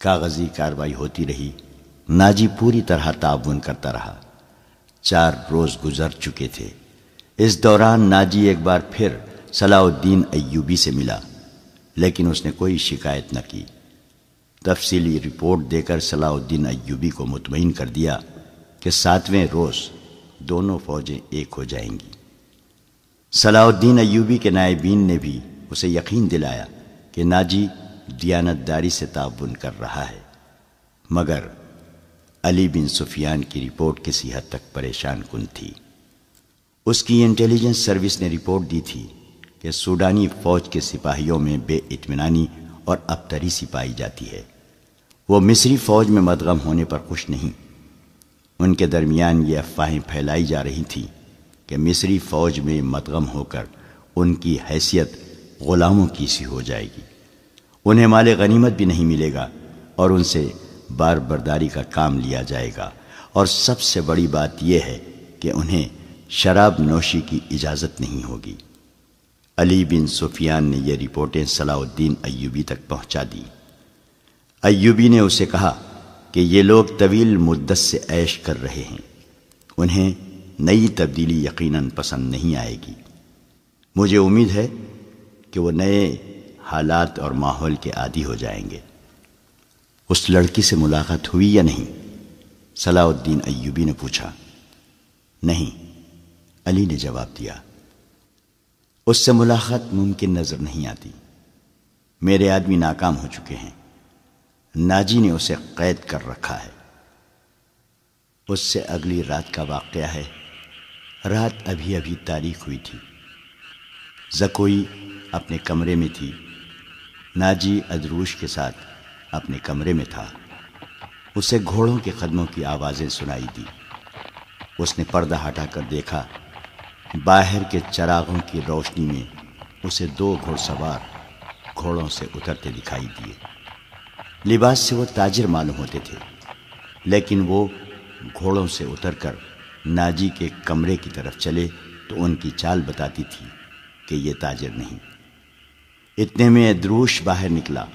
कागजी कार्रवाई होती रही नाजी पूरी तरह ताउन करता रहा चार रोज गुजर चुके थे इस दौरान नाजी एक बार फिर सलाउद्दीन अयूबी से मिला लेकिन उसने कोई शिकायत न की तफसीली रिपोर्ट देकर सलाउद्दीन अयूबी को मुतमिन कर दिया कि सातवें रोज़ दोनों फौजें एक हो जाएंगी सलाउद्दीन अयूबी के नायबीन ने भी उसे यकीन दिलाया कि नाजी दियानतदारी से ताबुन कर रहा है मगर अली बिन सुफियान की रिपोर्ट किसी हद तक परेशान कन थी उसकी इंटेलिजेंस सर्विस ने रिपोर्ट दी थी कि सूडानी फौज के सिपाहियों में इतमानी और अबतरी सिपाही जाती है वो मिस्री फौज में मदगम होने पर खुश नहीं उनके दरमियान ये अफवाहें फैलाई जा रही थीं कि मिस्री फौज में मदगम होकर उनकी हैसियत ग़ुलामों की सी हो जाएगी उन्हें माल गनीमत भी नहीं मिलेगा और उनसे बार बर्दारी का काम लिया जाएगा और सबसे बड़ी बात यह है कि उन्हें शराब नोशी की इजाज़त नहीं होगी अली बिन सुफियान ने यह रिपोर्टें सलाउद्दीन अयूबी तक पहुंचा दी अयूबी ने उसे कहा कि ये लोग तवील मुद्दत से ऐश कर रहे हैं उन्हें नई तब्दीली यकीनन पसंद नहीं आएगी मुझे उम्मीद है कि वो नए हालात और माहौल के आदि हो जाएंगे उस लड़की से मुलाकात हुई या नहीं सलाउद्दीन अयूबी ने पूछा नहीं अली ने जवाब दिया उससे मुलाकात मुमकिन नज़र नहीं आती मेरे आदमी नाकाम हो चुके हैं नाजी ने उसे कैद कर रखा है उससे अगली रात का वाक़ है रात अभी अभी तारीख हुई थी जकोई अपने कमरे में थी नाजी अदरूश के साथ अपने कमरे में था उसे घोड़ों के कदमों की आवाज़ें सुनाई दी उसने पर्दा हटाकर देखा बाहर के चरागों की रोशनी में उसे दो घोड़सवार घोड़ों से उतरते दिखाई दिए लिबास से वो ताजिर मालूम होते थे लेकिन वो घोड़ों से उतरकर नाजी के कमरे की तरफ चले तो उनकी चाल बताती थी कि ये ताजिर नहीं इतने में द्रूश बाहर निकला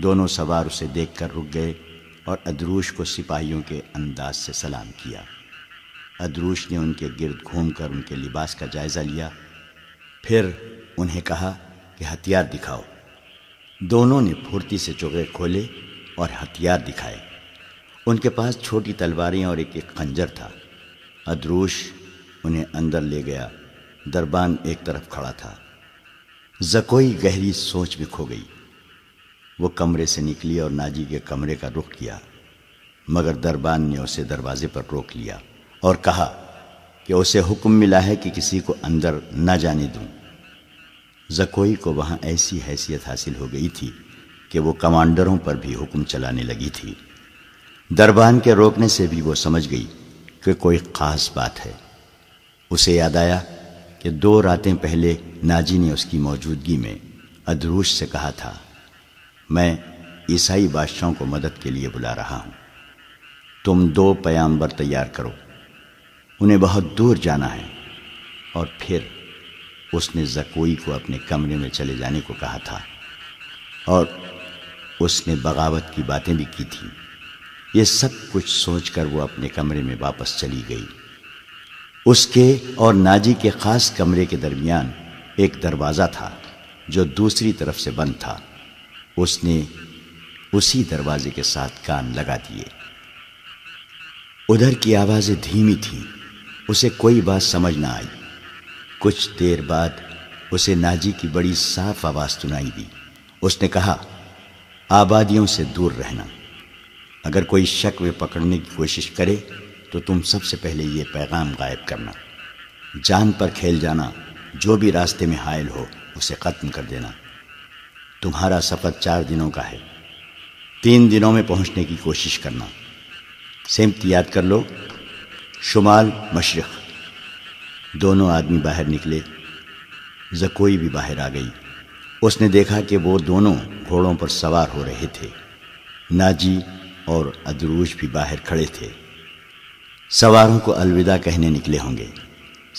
दोनों सवार उसे देखकर रुक गए और अदरूश को सिपाहियों के अंदाज से सलाम किया अदरूश ने उनके गिरद घूमकर उनके लिबास का जायज़ा लिया फिर उन्हें कहा कि हथियार दिखाओ दोनों ने फुर्ती से चोगे खोले और हथियार दिखाए उनके पास छोटी तलवारें और एक एक खंजर था अदरूश उन्हें अंदर ले गया दरबान एक तरफ खड़ा था जकोई गहरी सोच में खो गई वो कमरे से निकली और नाजी के कमरे का रुख किया मगर दरबान ने उसे दरवाजे पर रोक लिया और कहा कि उसे हुक्म मिला है कि किसी को अंदर न जाने दूँ जकोई को वहाँ ऐसी हैसियत हासिल हो गई थी कि वो कमांडरों पर भी हुक्म चलाने लगी थी दरबान के रोकने से भी वो समझ गई कि कोई ख़ास बात है उसे याद आया कि दो रातें पहले नाजी ने उसकी मौजूदगी में अदरूश से कहा था मैं ईसाई बादशाहों को मदद के लिए बुला रहा हूँ तुम दो पयाम्बर तैयार करो उन्हें बहुत दूर जाना है और फिर उसने जकोई को अपने कमरे में चले जाने को कहा था और उसने बगावत की बातें भी की थी ये सब कुछ सोचकर वो अपने कमरे में वापस चली गई उसके और नाजी के ख़ास कमरे के दरमियान एक दरवाज़ा था जो दूसरी तरफ से बंद था उसने उसी दरवाजे के साथ कान लगा दिए उधर की आवाज़ें धीमी थीं उसे कोई बात समझ ना आई कुछ देर बाद उसे नाजी की बड़ी साफ आवाज़ सुनाई दी उसने कहा आबादियों से दूर रहना अगर कोई शक में पकड़ने की कोशिश करे तो तुम सबसे पहले ये पैगाम गायब करना जान पर खेल जाना जो भी रास्ते में हायल हो उसे ख़त्म कर देना तुम्हारा सफ़र चार दिनों का है तीन दिनों में पहुंचने की कोशिश करना सिमत याद कर लो शुमाल मशरक़ दोनों आदमी बाहर निकले जकोई भी बाहर आ गई उसने देखा कि वो दोनों घोड़ों पर सवार हो रहे थे नाजी और अदरूज भी बाहर खड़े थे सवारों को अलविदा कहने निकले होंगे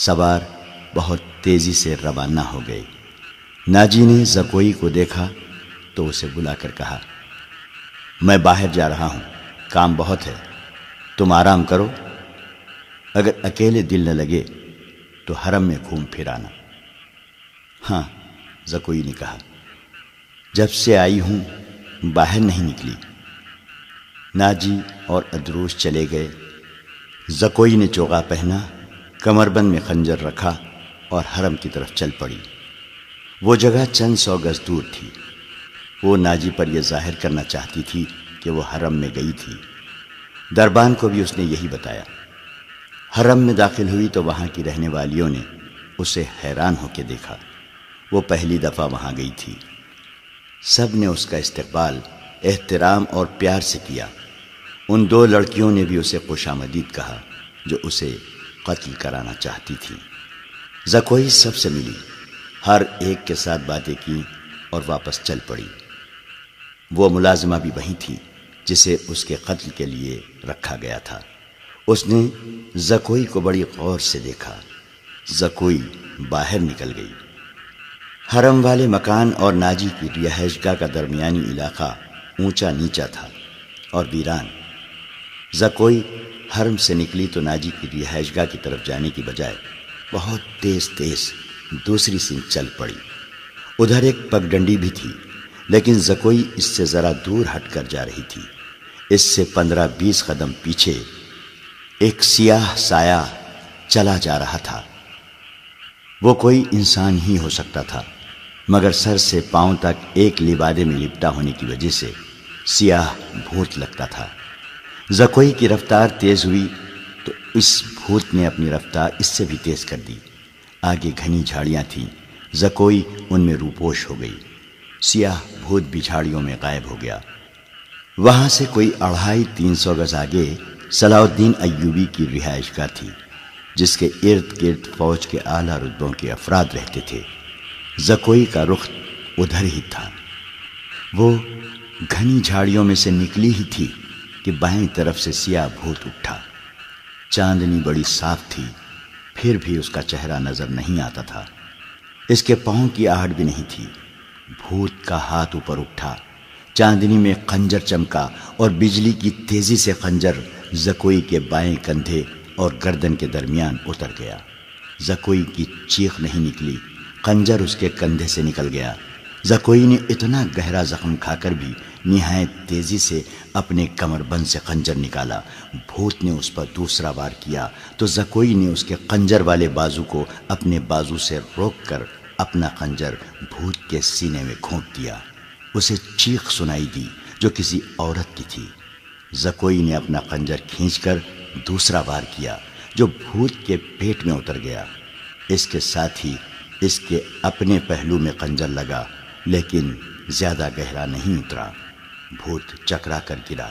सवार बहुत तेज़ी से रवाना हो गए नाजी ने जकोई को देखा तो उसे बुलाकर कहा मैं बाहर जा रहा हूं काम बहुत है तुम आराम करो अगर अकेले दिल न लगे तो हरम में घूम फिर आना हाँ जकोई ने कहा जब से आई हूं बाहर नहीं निकली नाजी और अदरूस चले गए जकोई ने चोगा पहना कमरबंद में खंजर रखा और हरम की तरफ चल पड़ी वो जगह चंद सौ गज दूर थी वो नाजी पर यह जाहिर करना चाहती थी कि वो हरम में गई थी दरबान को भी उसने यही बताया हरम में दाखिल हुई तो वहाँ की रहने वालियों ने उसे हैरान होकर देखा वो पहली दफ़ा वहाँ गई थी सब ने उसका इस्तबाल एहतराम और प्यार से किया उन दो लड़कियों ने भी उसे खुश आमदीद कहा जो उसे कत्ल कराना चाहती थी जकोई सबसे मिली हर एक के साथ बातें की और वापस चल पड़ी वो मुलाजमा भी वहीं थी जिसे उसके कत्ल के लिए रखा गया था उसने जकोई को बड़ी गौर से देखा जकोई बाहर निकल गई हरम वाले मकान और नाजी की गाह का दरमियानी इलाका ऊंचा नीचा था और वीरान जकोई हरम से निकली तो नाजी की रिहाइशगाह की तरफ जाने की बजाय बहुत तेज तेज दूसरी सिंह चल पड़ी उधर एक पगडंडी भी थी लेकिन जकोई इससे ज़रा दूर हटकर जा रही थी इससे पंद्रह बीस कदम पीछे एक सियाह साया चला जा रहा था वो कोई इंसान ही हो सकता था मगर सर से पांव तक एक लिबादे में लिपटा होने की वजह से सियाह भूत लगता था जकोई की रफ्तार तेज हुई तो इस भूत ने अपनी रफ्तार इससे भी तेज कर दी आगे घनी झाड़ियाँ थीं जकोई उनमें रूपोश हो गई सियाह भूत बिछाड़ियों में गायब हो गया वहाँ से कोई अढ़ाई तीन सौ गज आगे सलाउद्दीन अयूबी की रिहाइश का थी जिसके इर्द गिर्द फौज के आला रुतबों के अफराद रहते थे जकोई का रुख उधर ही था वो घनी झाड़ियों में से निकली ही थी कि बाएं तरफ से सियाह भूत उठा चांदनी बड़ी साफ थी फिर भी उसका चेहरा नजर नहीं आता था इसके पाँव की आहट भी नहीं थी भूत का हाथ ऊपर उठा चांदनी में खंजर चमका और बिजली की तेजी से खंजर जकोई के बाएं कंधे और गर्दन के दरमियान उतर गया जकोई की चीख नहीं निकली खंजर उसके कंधे से निकल गया जकोई ने इतना गहरा जख्म खाकर भी निहायत तेजी से अपने कमरबंद से खंजर निकाला भूत ने उस पर दूसरा वार किया तो जकोई ने उसके खंजर वाले बाजू को अपने बाजू से रोक कर अपना खंजर भूत के सीने में घोंप दिया उसे चीख सुनाई दी जो किसी औरत की थी जकोई ने अपना खंजर खींचकर दूसरा वार किया जो भूत के पेट में उतर गया इसके साथ ही इसके अपने पहलू में खंजर लगा लेकिन ज़्यादा गहरा नहीं उतरा भूत चकरा कर गिरा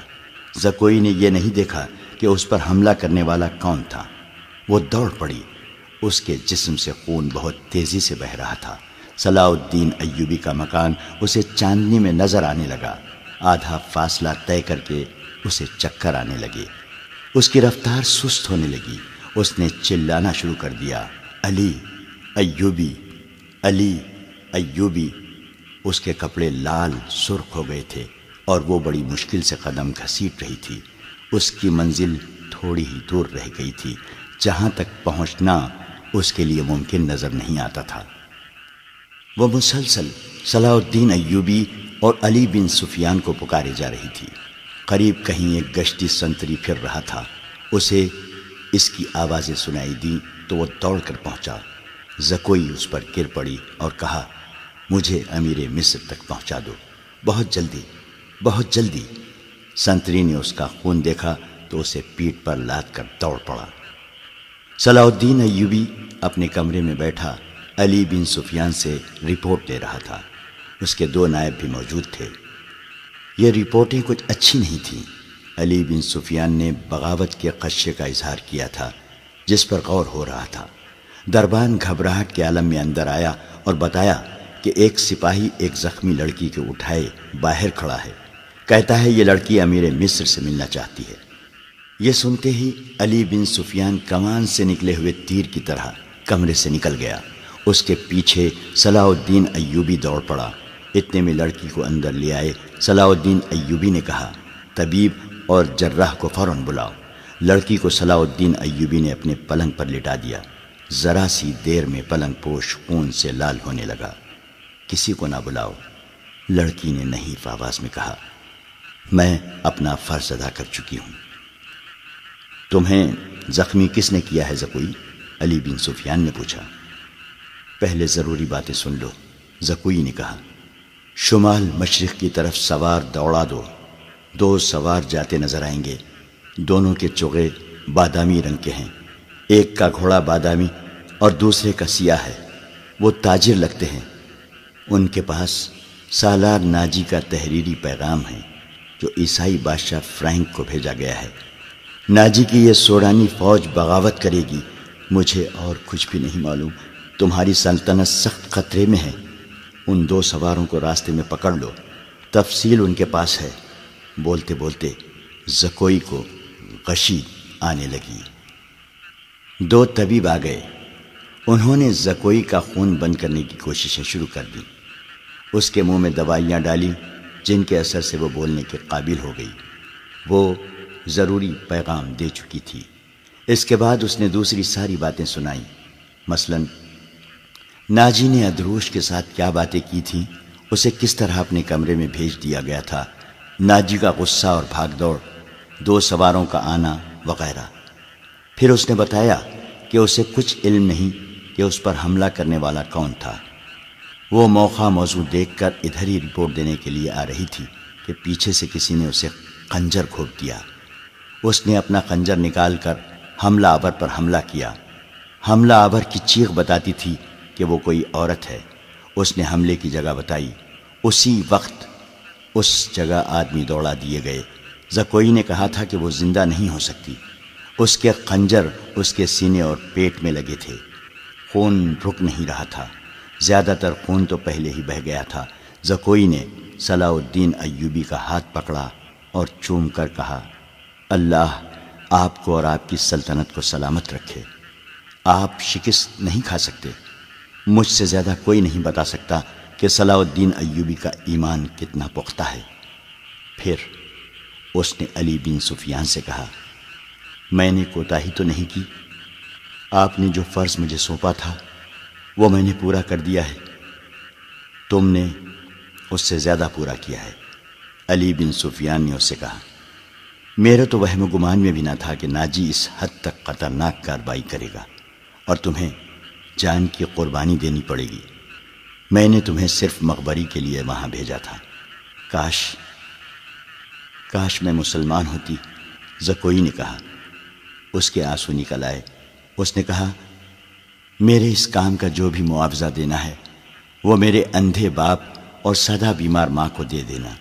जकोई ने यह नहीं देखा कि उस पर हमला करने वाला कौन था वो दौड़ पड़ी उसके जिस्म से खून बहुत तेज़ी से बह रहा था सलाउद्दीन अयूबी का मकान उसे चांदनी में नज़र आने लगा आधा फासला तय करके उसे चक्कर आने लगे उसकी रफ्तार सुस्त होने लगी उसने चिल्लाना शुरू कर दिया अली अयूबी अली अयूबी उसके कपड़े लाल सुर्ख हो गए थे और वो बड़ी मुश्किल से कदम घसीट रही थी उसकी मंजिल थोड़ी ही दूर रह गई थी जहाँ तक पहुँचना उसके लिए मुमकिन नज़र नहीं आता था वह मुसलसल सलाउद्दीन अयूबी और अली बिन सुफियान को पुकारे जा रही थी करीब कहीं एक गश्ती संतरी फिर रहा था उसे इसकी आवाज़ें सुनाई दी तो वह दौड़ कर पहुँचा जकोई उस पर गिर पड़ी और कहा मुझे अमीर मिस्र तक पहुँचा दो बहुत जल्दी बहुत जल्दी संतरी ने उसका खून देखा तो उसे पीठ पर लाद कर दौड़ पड़ा सलाउद्दीन अयूबी अपने कमरे में बैठा अली बिन सुफियान से रिपोर्ट दे रहा था उसके दो नायब भी मौजूद थे ये रिपोर्टें कुछ अच्छी नहीं थीं अली बिन सुफियान ने बगावत के खदशे का इजहार किया था जिस पर गौर हो रहा था दरबान घबराहट के आलम में अंदर आया और बताया कि एक सिपाही एक जख्मी लड़की के उठाए बाहर खड़ा है कहता है ये लड़की अमीर मिस्र से मिलना चाहती है ये सुनते ही अली बिन सुफियान कमान से निकले हुए तीर की तरह कमरे से निकल गया उसके पीछे सलाउद्दीन अयूबी दौड़ पड़ा इतने में लड़की को अंदर ले आए सलाउद्दीन अयूबी ने कहा तबीब और जर्राह को फ़ौर बुलाओ लड़की को सलाउद्दीन अयूबी ने अपने पलंग पर लिटा दिया ज़रा सी देर में पलंग पोश खून से लाल होने लगा किसी को ना बुलाओ लड़की ने नहीं आवाज़ में कहा मैं अपना फर्ज अदा कर चुकी हूं तुम्हें जख्मी किसने किया है जकुई अली बिन सुफियान ने पूछा पहले ज़रूरी बातें सुन लो जकुई ने कहा शुमाल मशरक़ की तरफ सवार दौड़ा दो दो सवार जाते नजर आएंगे दोनों के चोगे बादामी रंग के हैं एक का घोड़ा बादामी और दूसरे का सिया है वो ताजिर लगते हैं उनके पास सालार नाजी का तहरीरी पैगाम है जो तो ईसाई बादशाह फ्रैंक को भेजा गया है नाजी की यह सोडानी फौज बगावत करेगी मुझे और कुछ भी नहीं मालूम तुम्हारी सल्तनत सख्त खतरे में है उन दो सवारों को रास्ते में पकड़ लो तफसील उनके पास है बोलते बोलते जकोई को गशी आने लगी दो तबीब आ गए उन्होंने जकोई का खून बंद करने की कोशिशें शुरू कर दी उसके मुंह में दवाइयां डाली जिनके असर से वो बोलने के काबिल हो गई वो ज़रूरी पैगाम दे चुकी थी इसके बाद उसने दूसरी सारी बातें सुनाई मसलन नाजी ने अधरूश के साथ क्या बातें की थीं उसे किस तरह अपने कमरे में भेज दिया गया था नाजी का गुस्सा और भाग दौड़ दो सवारों का आना वगैरह फिर उसने बताया कि उसे कुछ इल्म नहीं कि उस पर हमला करने वाला कौन था वो मौका मौजू देखकर इधर ही रिपोर्ट देने के लिए आ रही थी कि पीछे से किसी ने उसे खंजर घोप दिया उसने अपना खंजर कर हमला आवर पर हमला किया हमला आवर की चीख बताती थी कि वो कोई औरत है उसने हमले की जगह बताई उसी वक्त उस जगह आदमी दौड़ा दिए गए जकोई ने कहा था कि वो जिंदा नहीं हो सकती उसके खंजर उसके सीने और पेट में लगे थे खून रुक नहीं रहा था ज़्यादातर खून तो पहले ही बह गया था जकोई ने सलाउद्दीन अयूबी का हाथ पकड़ा और चूम कर कहा अल्लाह आपको और आपकी सल्तनत को सलामत रखे आप शिकस्त नहीं खा सकते मुझसे ज़्यादा कोई नहीं बता सकता कि सलाउद्दीन अयूबी का ईमान कितना पुख्ता है फिर उसने अली बिन सुफियान से कहा मैंने कोताही तो नहीं की आपने जो फ़र्ज़ मुझे सौंपा था वो मैंने पूरा कर दिया है तुमने उससे ज़्यादा पूरा किया है अली बिन सुफियान ने उससे कहा मेरा तो वहम गुमान में भी ना था कि नाजी इस हद तक खतरनाक कार्रवाई करेगा और तुम्हें जान की कुर्बानी देनी पड़ेगी मैंने तुम्हें सिर्फ मकबरी के लिए वहाँ भेजा था काश काश मैं मुसलमान होती जकोई ने कहा उसके आंसू निकल आए उसने कहा मेरे इस काम का जो भी मुआवजा देना है वो मेरे अंधे बाप और सदा बीमार माँ को दे देना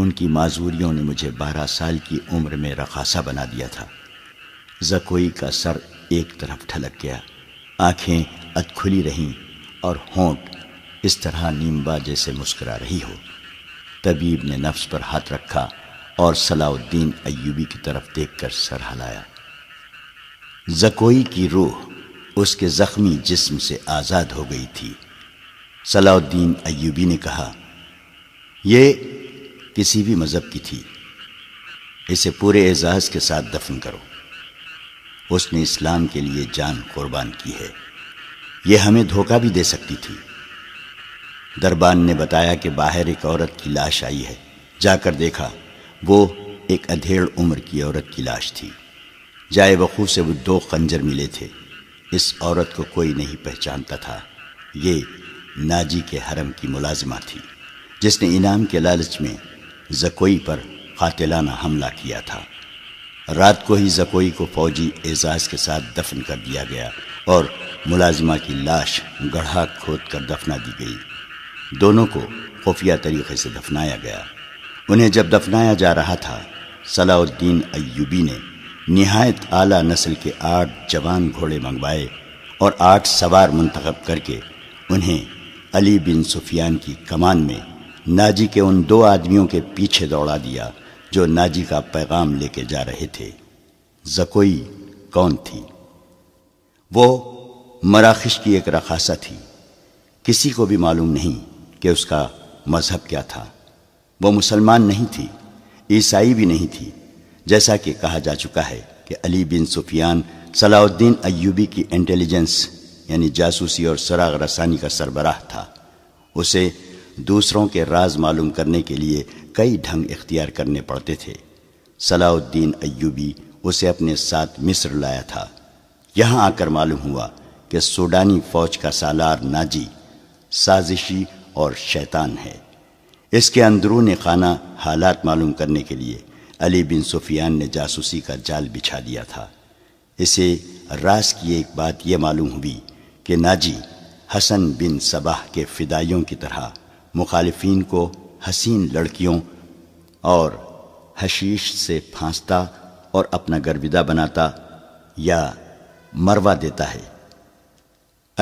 उनकी माजूरियों ने मुझे बारह साल की उम्र में रखासा बना दिया था जकोई का सर एक तरफ ठलक गया आंखें खुली रहीं और होंठ इस तरह नीम्बा जैसे मुस्करा रही हो तबीब ने नफ्स पर हाथ रखा और सलाउद्दीन अयूबी की तरफ देखकर सर हलाया जकोई की रूह उसके जख्मी जिस्म से आज़ाद हो गई थी सलाउद्दीन अयूबी ने कहा यह किसी भी मज़हब की थी इसे पूरे एजाज के साथ दफन करो उसने इस्लाम के लिए जान कुर्बान की है यह हमें धोखा भी दे सकती थी दरबान ने बताया कि बाहर एक औरत की लाश आई है जाकर देखा वो एक अधेड़ उम्र की औरत की लाश थी जाए बखू से वो दो खंजर मिले थे इस औरत को कोई नहीं पहचानता था ये नाजी के हरम की मुलाजिमा थी जिसने इनाम के लालच में जकोई पर कातिलाना हमला किया था रात को ही जकोई को फौजी एजाज के साथ दफन कर दिया गया और मुलाजिमा की लाश गढ़ा खोद कर दफना दी गई दोनों को खुफिया तरीके से दफनाया गया उन्हें जब दफनाया जा रहा था सलाउद्दीन अयूबी ने निहायत आला नस्ल के आठ जवान घोड़े मंगवाए और आठ सवार मंतखब करके उन्हें अली बिन सुफियान की कमान में नाजी के उन दो आदमियों के पीछे दौड़ा दिया जो नाजी का पैगाम लेके जा रहे थे जकोई कौन थी वो मराखश की एक रखासा थी किसी को भी मालूम नहीं कि उसका मज़हब क्या था वो मुसलमान नहीं थी ईसाई भी नहीं थी जैसा कि कहा जा चुका है कि अली बिन सुफियान सलाउद्दीन अयूबी की इंटेलिजेंस यानी जासूसी और सराग रसानी का सरबराह था उसे दूसरों के राज मालूम करने के लिए कई ढंग इख्तियार करने पड़ते थे सलाउद्दीन अयूबी उसे अपने साथ मिस्र लाया था यहाँ आकर मालूम हुआ कि सूडानी फौज का सालार नाजी साजिशी और शैतान है इसके अंदरून खाना हालात मालूम करने के लिए अली बिन सुफियान ने जासूसी का जाल बिछा दिया था इसे रास की एक बात यह मालूम हुई कि नाजी हसन बिन सबाह के फिदाइयों की तरह मुखालफन को हसीन लड़कियों और हशीश से फांसता और अपना गर्विदा बनाता या मरवा देता है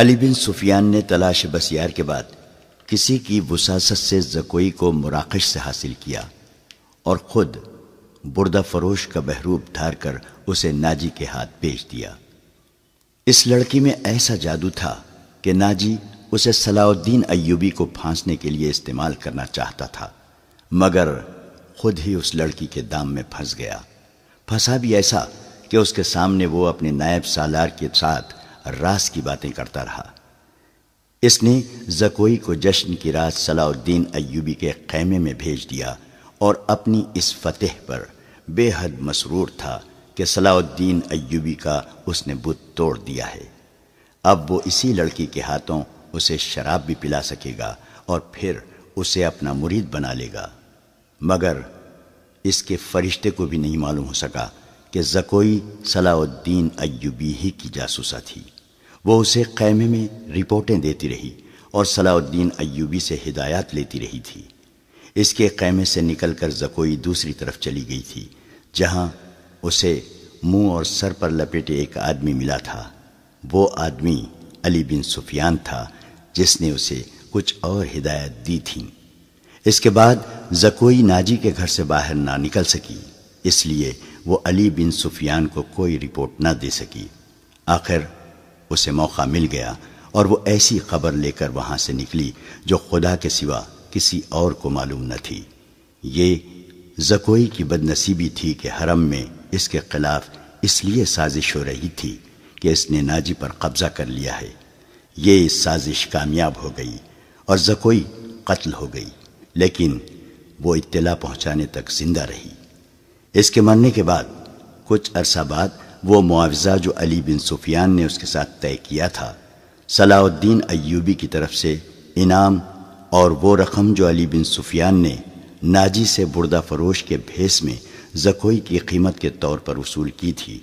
अली बिन सुफियान ने तलाश बसियार के बाद किसी की वसासत से जकोई को मुराकश से हासिल किया और ख़ुद बुरदा फरोश का बहरूप धार कर उसे नाजी के हाथ बेच दिया इस लड़की में ऐसा जादू था कि नाजी उसे सलाउद्दीन अयूबी को फांसने के लिए इस्तेमाल करना चाहता था मगर खुद ही उस लड़की के दाम में फंस गया फंसा भी ऐसा कि उसके सामने वो अपने नायब सालार के साथ रास की बातें करता रहा इसने जकोई को जश्न की रात सलाउद्दीन अयूबी के खैमे में भेज दिया और अपनी इस फतेह पर बेहद मसरूर था कि सलाउद्दीन अयूबी का उसने बुत तोड़ दिया है अब वो इसी लड़की के हाथों उसे शराब भी पिला सकेगा और फिर उसे अपना मुरीद बना लेगा मगर इसके फरिश्ते को भी नहीं मालूम हो सका कि जकोई सलाउद्दीन अयूबी ही की जासूसा थी वो उसे कैमे में रिपोर्टें देती रही और सलाउद्दीन अयूबी से हिदायत लेती रही थी इसके कैमे से निकलकर जकोई दूसरी तरफ चली गई थी जहां उसे मुंह और सर पर लपेटे एक आदमी मिला था वो आदमी अली बिन सुफियान था जिसने उसे कुछ और हिदायत दी थी इसके बाद जकोई नाजी के घर से बाहर ना निकल सकी इसलिए वो अली बिन सुफियान को कोई रिपोर्ट ना दे सकी आखिर उसे मौका मिल गया और वो ऐसी खबर लेकर वहां से निकली जो खुदा के सिवा किसी और को मालूम न थी ये जकोई की बदनसीबी थी कि हरम में इसके खिलाफ इसलिए साजिश हो रही थी कि इसने नाजी पर कब्जा कर लिया है ये इस साजिश कामयाब हो गई और जकोई कत्ल हो गई लेकिन वो इत्तला पहुंचाने तक जिंदा रही इसके मरने के बाद कुछ अरसा बाद वो मुआवजा जो अली बिन सुफियान ने उसके साथ तय किया था सलाउद्दीन अयूबी की तरफ से इनाम और वो रकम जो अली बिन सुफियान ने नाजी से बुरदा फरोश के भेस में जकोई की कीमत के तौर पर वसूल की थी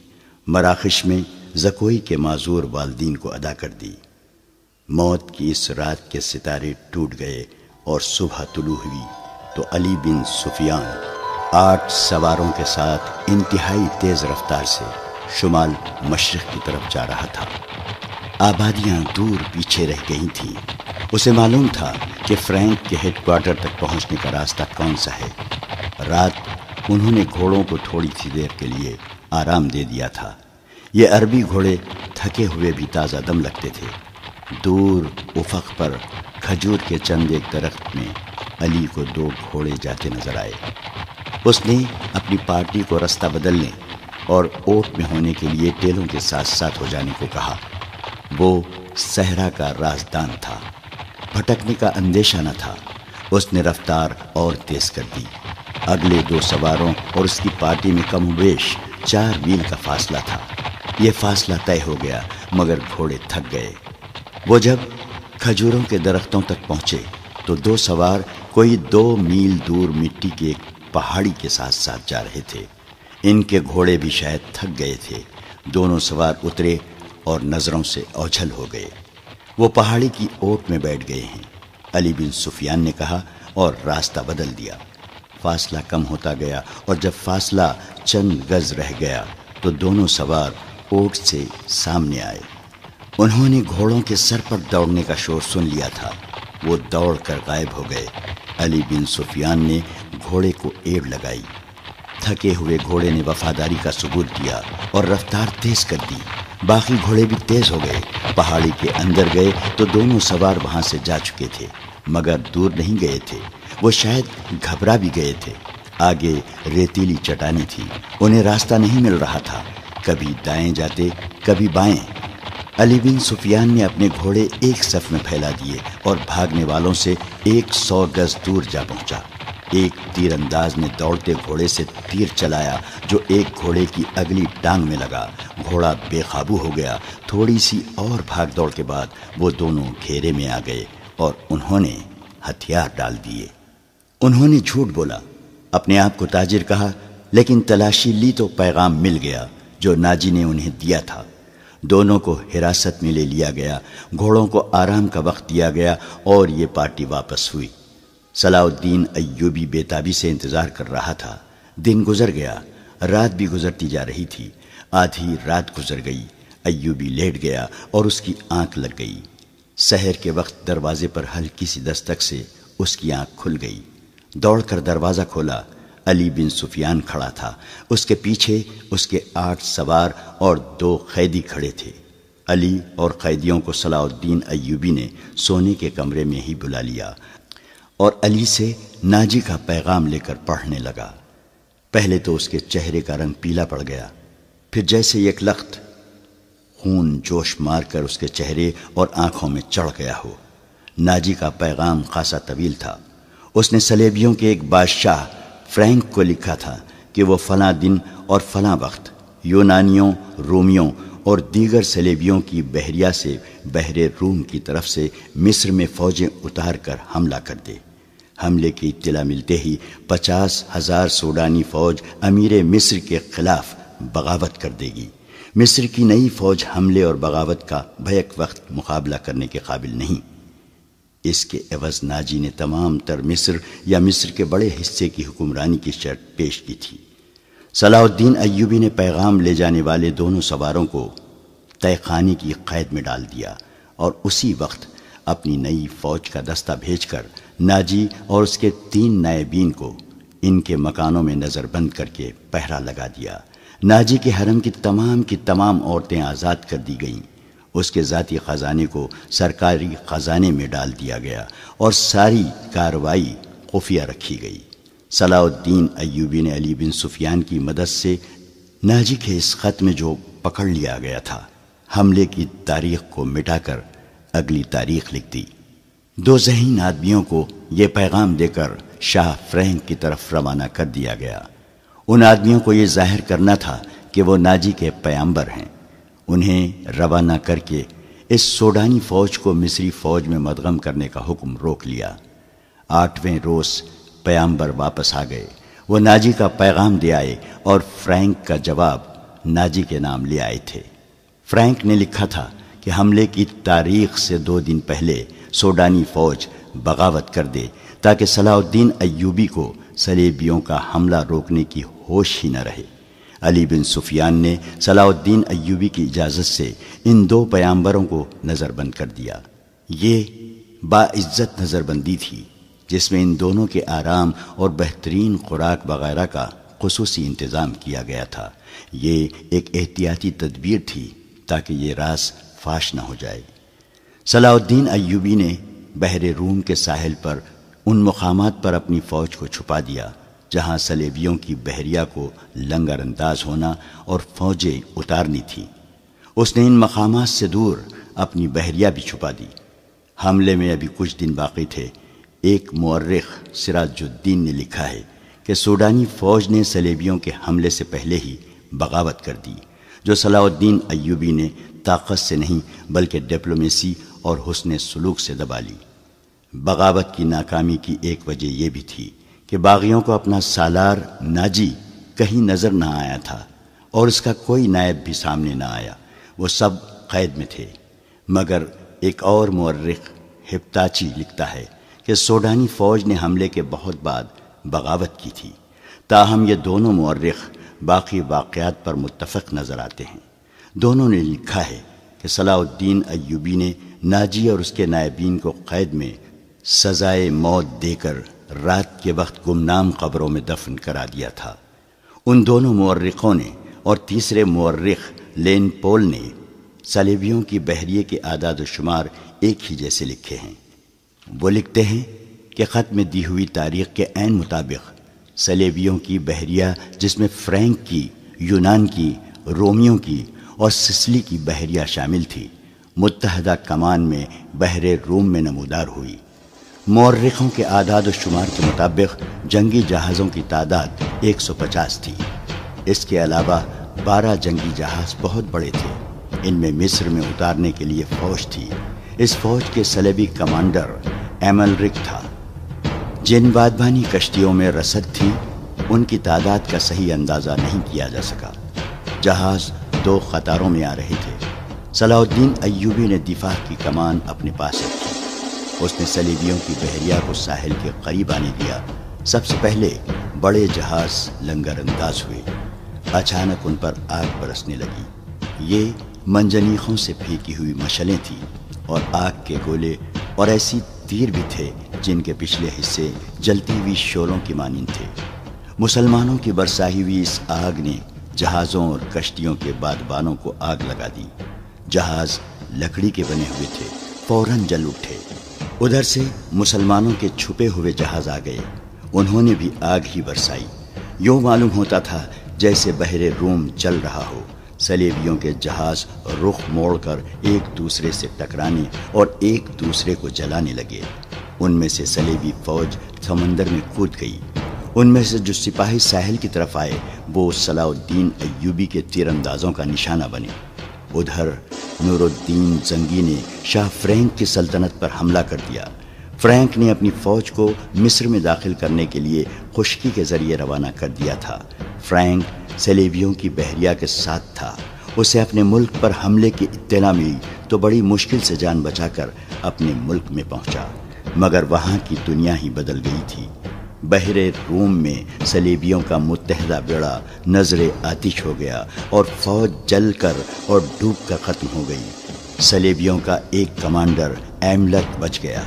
मराखश में जकोई के माजूर वालदीन को अदा कर दी मौत की इस रात के सितारे टूट गए और सुबह तुलू हुई तो अली बिन सुफियान आठ सवारों के साथ इंतहाई तेज़ रफ्तार से शुमाल मशरक़ की तरफ जा रहा था आबादियां दूर पीछे रह गई थीं उसे मालूम था कि फ्रैंक के हेडक्वार्टर तक पहुंचने का रास्ता कौन सा है रात उन्होंने घोड़ों को थोड़ी सी देर के लिए आराम दे दिया था ये अरबी घोड़े थके हुए भी ताज़ा दम लगते थे दूर उफक पर खजूर के चंद एक दरख्त में अली को दो घोड़े जाते नजर आए उसने अपनी पार्टी को रास्ता बदलने और ओट में होने के लिए टेलों के साथ साथ हो जाने को कहा वो सहरा का राजदान था भटकने का अंदेशा न था उसने रफ्तार और तेज कर दी अगले दो सवारों और उसकी पार्टी में कम वेश चार मील का फासला था यह फासला तय हो गया मगर घोड़े थक गए वो जब खजूरों के दरख्तों तक पहुंचे तो दो सवार कोई दो मील दूर मिट्टी के एक पहाड़ी के साथ साथ जा रहे थे इनके घोड़े भी शायद थक गए थे दोनों सवार उतरे और नज़रों से ओझल हो गए वो पहाड़ी की ओट में बैठ गए हैं अली बिन सुफियान ने कहा और रास्ता बदल दिया फासला कम होता गया और जब फासला चंद गज रह गया तो दोनों सवार ओट से सामने आए उन्होंने घोड़ों के सर पर दौड़ने का शोर सुन लिया था वो दौड़ कर गायब हो गए अली बिन सुफियान ने घोड़े को एड़ लगाई थके हुए घोड़े ने वफादारी का सबूत दिया और रफ्तार तेज कर दी बाकी घोड़े भी तेज हो गए पहाड़ी के अंदर गए तो दोनों सवार वहां से जा चुके थे मगर दूर नहीं गए थे वो शायद घबरा भी गए थे आगे रेतीली चटाने थी उन्हें रास्ता नहीं मिल रहा था कभी दाएं जाते कभी बाएं अली बिन सुफियान ने अपने घोड़े एक सफ में फैला दिए और भागने वालों से एक सौ गज दूर जा पहुंचा एक तीरंदाज ने दौड़ते घोड़े से तीर चलाया जो एक घोड़े की अगली टांग में लगा घोड़ा बेकाबू हो गया थोड़ी सी और भाग दौड़ के बाद वो दोनों घेरे में आ गए और उन्होंने हथियार डाल दिए उन्होंने झूठ बोला अपने आप को ताजिर कहा लेकिन तलाशी ली तो पैगाम मिल गया जो नाजी ने उन्हें दिया था दोनों को हिरासत में ले लिया गया घोड़ों को आराम का वक्त दिया गया और ये पार्टी वापस हुई सलाउद्दीन अयूबी बेताबी से इंतजार कर रहा था दिन गुजर गया रात भी गुजरती जा रही थी आधी रात गुजर गई अयूबी लेट गया और उसकी आंख लग गई शहर के वक्त दरवाजे पर हल्की सी दस्तक से उसकी आंख खुल गई दौड़कर दरवाज़ा खोला अली बिन सुफियान खड़ा था उसके पीछे उसके आठ सवार और दो कैदी खड़े थे अली और कैदियों को सलाउद्दीन अयूबी ने सोने के कमरे में ही बुला लिया और अली से नाजी का पैगाम लेकर पढ़ने लगा पहले तो उसके चेहरे का रंग पीला पड़ गया फिर जैसे एक लख्त खून जोश कर उसके चेहरे और आंखों में चढ़ गया हो नाजी का पैगाम खासा तवील था उसने सलेबियों के एक बादशाह फ्रैंक को लिखा था कि वो फला दिन और फला वक्त यूनानियों रोमियों और दीगर सलेबियों की बहरिया से बहरे रूम की तरफ से मिस्र में फौजें उतार कर हमला कर दे हमले की इतला मिलते ही पचास हजार सोडानी फौज अमीर मिस्र के खिलाफ बगावत कर देगी मिस्र की नई फौज हमले और बगावत का भयक वक्त मुकाबला करने के काबिल नहीं इसके एवज नाजी ने तमाम तर मिस्र या मिस्र के बड़े हिस्से की हुक्मरानी की शर्त पेश की थी सलाउद्दीन अयूबी ने पैगाम ले जाने वाले दोनों सवारों को तय खाने की कैद में डाल दिया और उसी वक्त अपनी नई फौज का दस्ता भेजकर नाजी और उसके तीन नायबीन को इनके मकानों में नज़रबंद करके पहरा लगा दिया नाजी के हरम की तमाम की तमाम औरतें आज़ाद कर दी गईं उसके ज़ाती ख़जाने को सरकारी ख़जाने में डाल दिया गया और सारी कार्रवाई खुफिया रखी गई सलाउद्दीन अयूबी ने अली बिन सुफियान की मदद से नाजी के इस खत में जो पकड़ लिया गया था हमले की तारीख को मिटाकर अगली तारीख लिख दी दो जहीन आदमियों को यह पैगाम देकर शाह फ्रैंक की तरफ रवाना कर दिया गया उन आदमियों को यह जाहिर करना था कि वो नाजी के पैम्बर हैं उन्हें रवाना करके इस सोडानी फौज को मिस्री फौज में मदगम करने का हुक्म रोक लिया आठवें रोज पैम्बर वापस आ गए वो नाजी का पैगाम दे आए और फ्रैंक का जवाब नाजी के नाम ले आए थे फ्रैंक ने लिखा था कि हमले की तारीख से दो दिन पहले सोडानी फौज बगावत कर दे ताकि सलाउद्दीन अयूबी को सलेबियों का हमला रोकने की होश ही न रहे अली बिन सुफियान ने सलाउद्दीन अयूबी की इजाज़त से इन दो पैम्बरों को नज़रबंद कर दिया ये बाज़्ज़त नज़रबंदी थी जिसमें इन दोनों के आराम और बेहतरीन खुराक वगैरह का खसूस इंतज़ाम किया गया था ये एक एहतियाती तदबीर थी ताकि ये रास फाश न हो जाए सलाउद्दीन अयूबी ने बहरे रूम के साहिल पर उन मकाम पर अपनी फ़ौज को छुपा दिया जहाँ सलेबियों की बहरिया को लंगरअंदाज होना और फौजें उतारनी थी उसने इन मकाम से दूर अपनी बहरिया भी छुपा दी हमले में अभी कुछ दिन बाकी थे एक मर्रख सिराजुद्दीन ने लिखा है कि सूडानी फ़ौज ने सलेबियों के हमले से पहले ही बगावत कर दी जो सलाउद्दीन अयूबी ने ताकत से नहीं बल्कि डिप्लोमेसी और हुसन सलूक से दबा ली बगावत की नाकामी की एक वजह यह भी थी कि बागियों को अपना सालार नाजी कहीं नज़र ना आया था और इसका कोई नायब भी सामने ना आया वो सब कैद में थे मगर एक और मर्रख हिप्ताची लिखता है कि सोडानी फौज ने हमले के बहुत बाद बगावत की थी ताहम ये दोनों मर्रख बाकी वाक़ात पर मुतफ़ नज़र आते हैं दोनों ने लिखा है कि सलाउद्दीन अयूबी ने नाजी और उसके नायबीन को क़ैद में सज़ाए मौत देकर रात के वक्त गुमनाम कब्रों में दफन करा दिया था उन दोनों मर्रखों ने और तीसरे मर्रख लेन पोल ने सलेबियों की बहरिए के आदाद शुमार एक ही जैसे लिखे हैं वो लिखते हैं कि ख़त में दी हुई तारीख के ऐन मुताबिक सलेबियों की बहरिया जिसमें फ्रैंक की यूनान की रोमियों की और सिसली की बहरिया शामिल थी मुतहदा कमान में बहरे रोम में नमोदार हुई मौरखों के आदाद शुमार के मुताबिक जंगी जहाज़ों की तादाद 150 थी इसके अलावा 12 जंगी जहाज़ बहुत बड़े थे इनमें मिस्र में उतारने के लिए फौज थी इस फौज के सलेबी कमांडर एमलरिक था जिन बादबानी कश्तियों में रसद थी उनकी तादाद का सही अंदाज़ा नहीं किया जा सका जहाज़ दो कतारों में आ रहे थे सलाउद्दीन अयूबी ने दिफा की कमान अपने पास रखी उसने सलीबियों की बहरिया को साहिल के करीब आने दिया सबसे पहले बड़े जहाज लंगर अंदाज हुए अचानक उन पर आग बरसने लगी ये मंजनीखों से फेंकी हुई मशलें थीं और आग के गोले और ऐसी तीर भी थे जिनके पिछले हिस्से जलती हुई शोलों की मानिंद थे मुसलमानों की बरसाई हुई इस आग ने जहाज़ों और कश्तियों के बादबानों को आग लगा दी जहाज लकड़ी के बने हुए थे फौरन जल उठे उधर से मुसलमानों के छुपे हुए जहाज आ गए उन्होंने भी आग ही बरसाई यूँ मालूम होता था जैसे बहरे रोम चल रहा हो सलेबियों के जहाज रुख मोड़कर एक दूसरे से टकराने और एक दूसरे को जलाने लगे उनमें से सलेबी फौज समंदर में कूद गई उनमें से जो सिपाही साहिल की तरफ आए वो सलाउद्दीन अयूबी के तीरंदाजों का निशाना बने उधर नूरुद्दीन जंगी ने शाह फ्रैंक की सल्तनत पर हमला कर दिया फ्रैंक ने अपनी फौज को मिस्र में दाखिल करने के लिए खुशकी के जरिए रवाना कर दिया था फ्रैंक सलेबियों की बहरिया के साथ था उसे अपने मुल्क पर हमले की इतना मिली तो बड़ी मुश्किल से जान बचाकर अपने मुल्क में पहुंचा मगर वहां की दुनिया ही बदल गई थी बहरे रोम में सलेबियों का मुतहदा बेड़ा नजर आतिश हो गया और फौज जल कर और डूब कर ख़त्म हो गई सलेबियों का एक कमांडर एमलक बच गया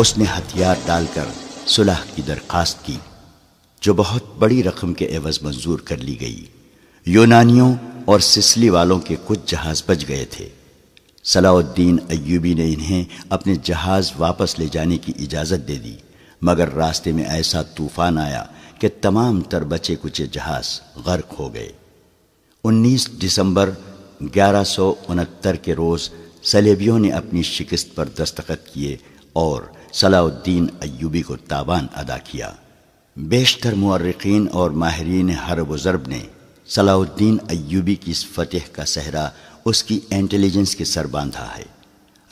उसने हथियार डालकर सुलह की दरखास्त की जो बहुत बड़ी रकम के एवज मंजूर कर ली गई यूनानियों और सिसली वालों के कुछ जहाज बच गए थे सलाउद्दीन अयूबी ने इन्हें अपने जहाज वापस ले जाने की इजाज़त दे दी मगर रास्ते में ऐसा तूफान आया कि तमाम तर बचे कुचे जहाज गर्क हो गए 19 दिसंबर ग्यारह के रोज़ सलेबियों ने अपनी शिकस्त पर दस्तखत किए और सलाउद्दीन अयूबी को ताबान अदा किया बेशतर मर्रकिन और माहरीन हरब व ने सलाउद्दीन अयूबी की इस फतेह का सहरा उसकी इंटेलिजेंस के सर बांधा है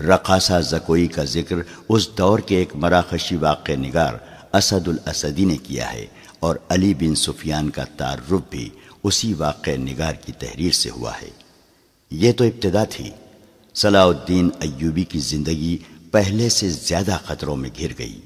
रकासा जकोई का जिक्र उस दौर के एक मराखशी वाक़ नगार असदुल असदी ने किया है और अली बिन सुफियान का तारुफ भी उसी वाक़ नगार की तहरीर से हुआ है ये तो इब्तदा थी सलाउद्दीन अयूबी की ज़िंदगी पहले से ज़्यादा ख़तरों में घिर गई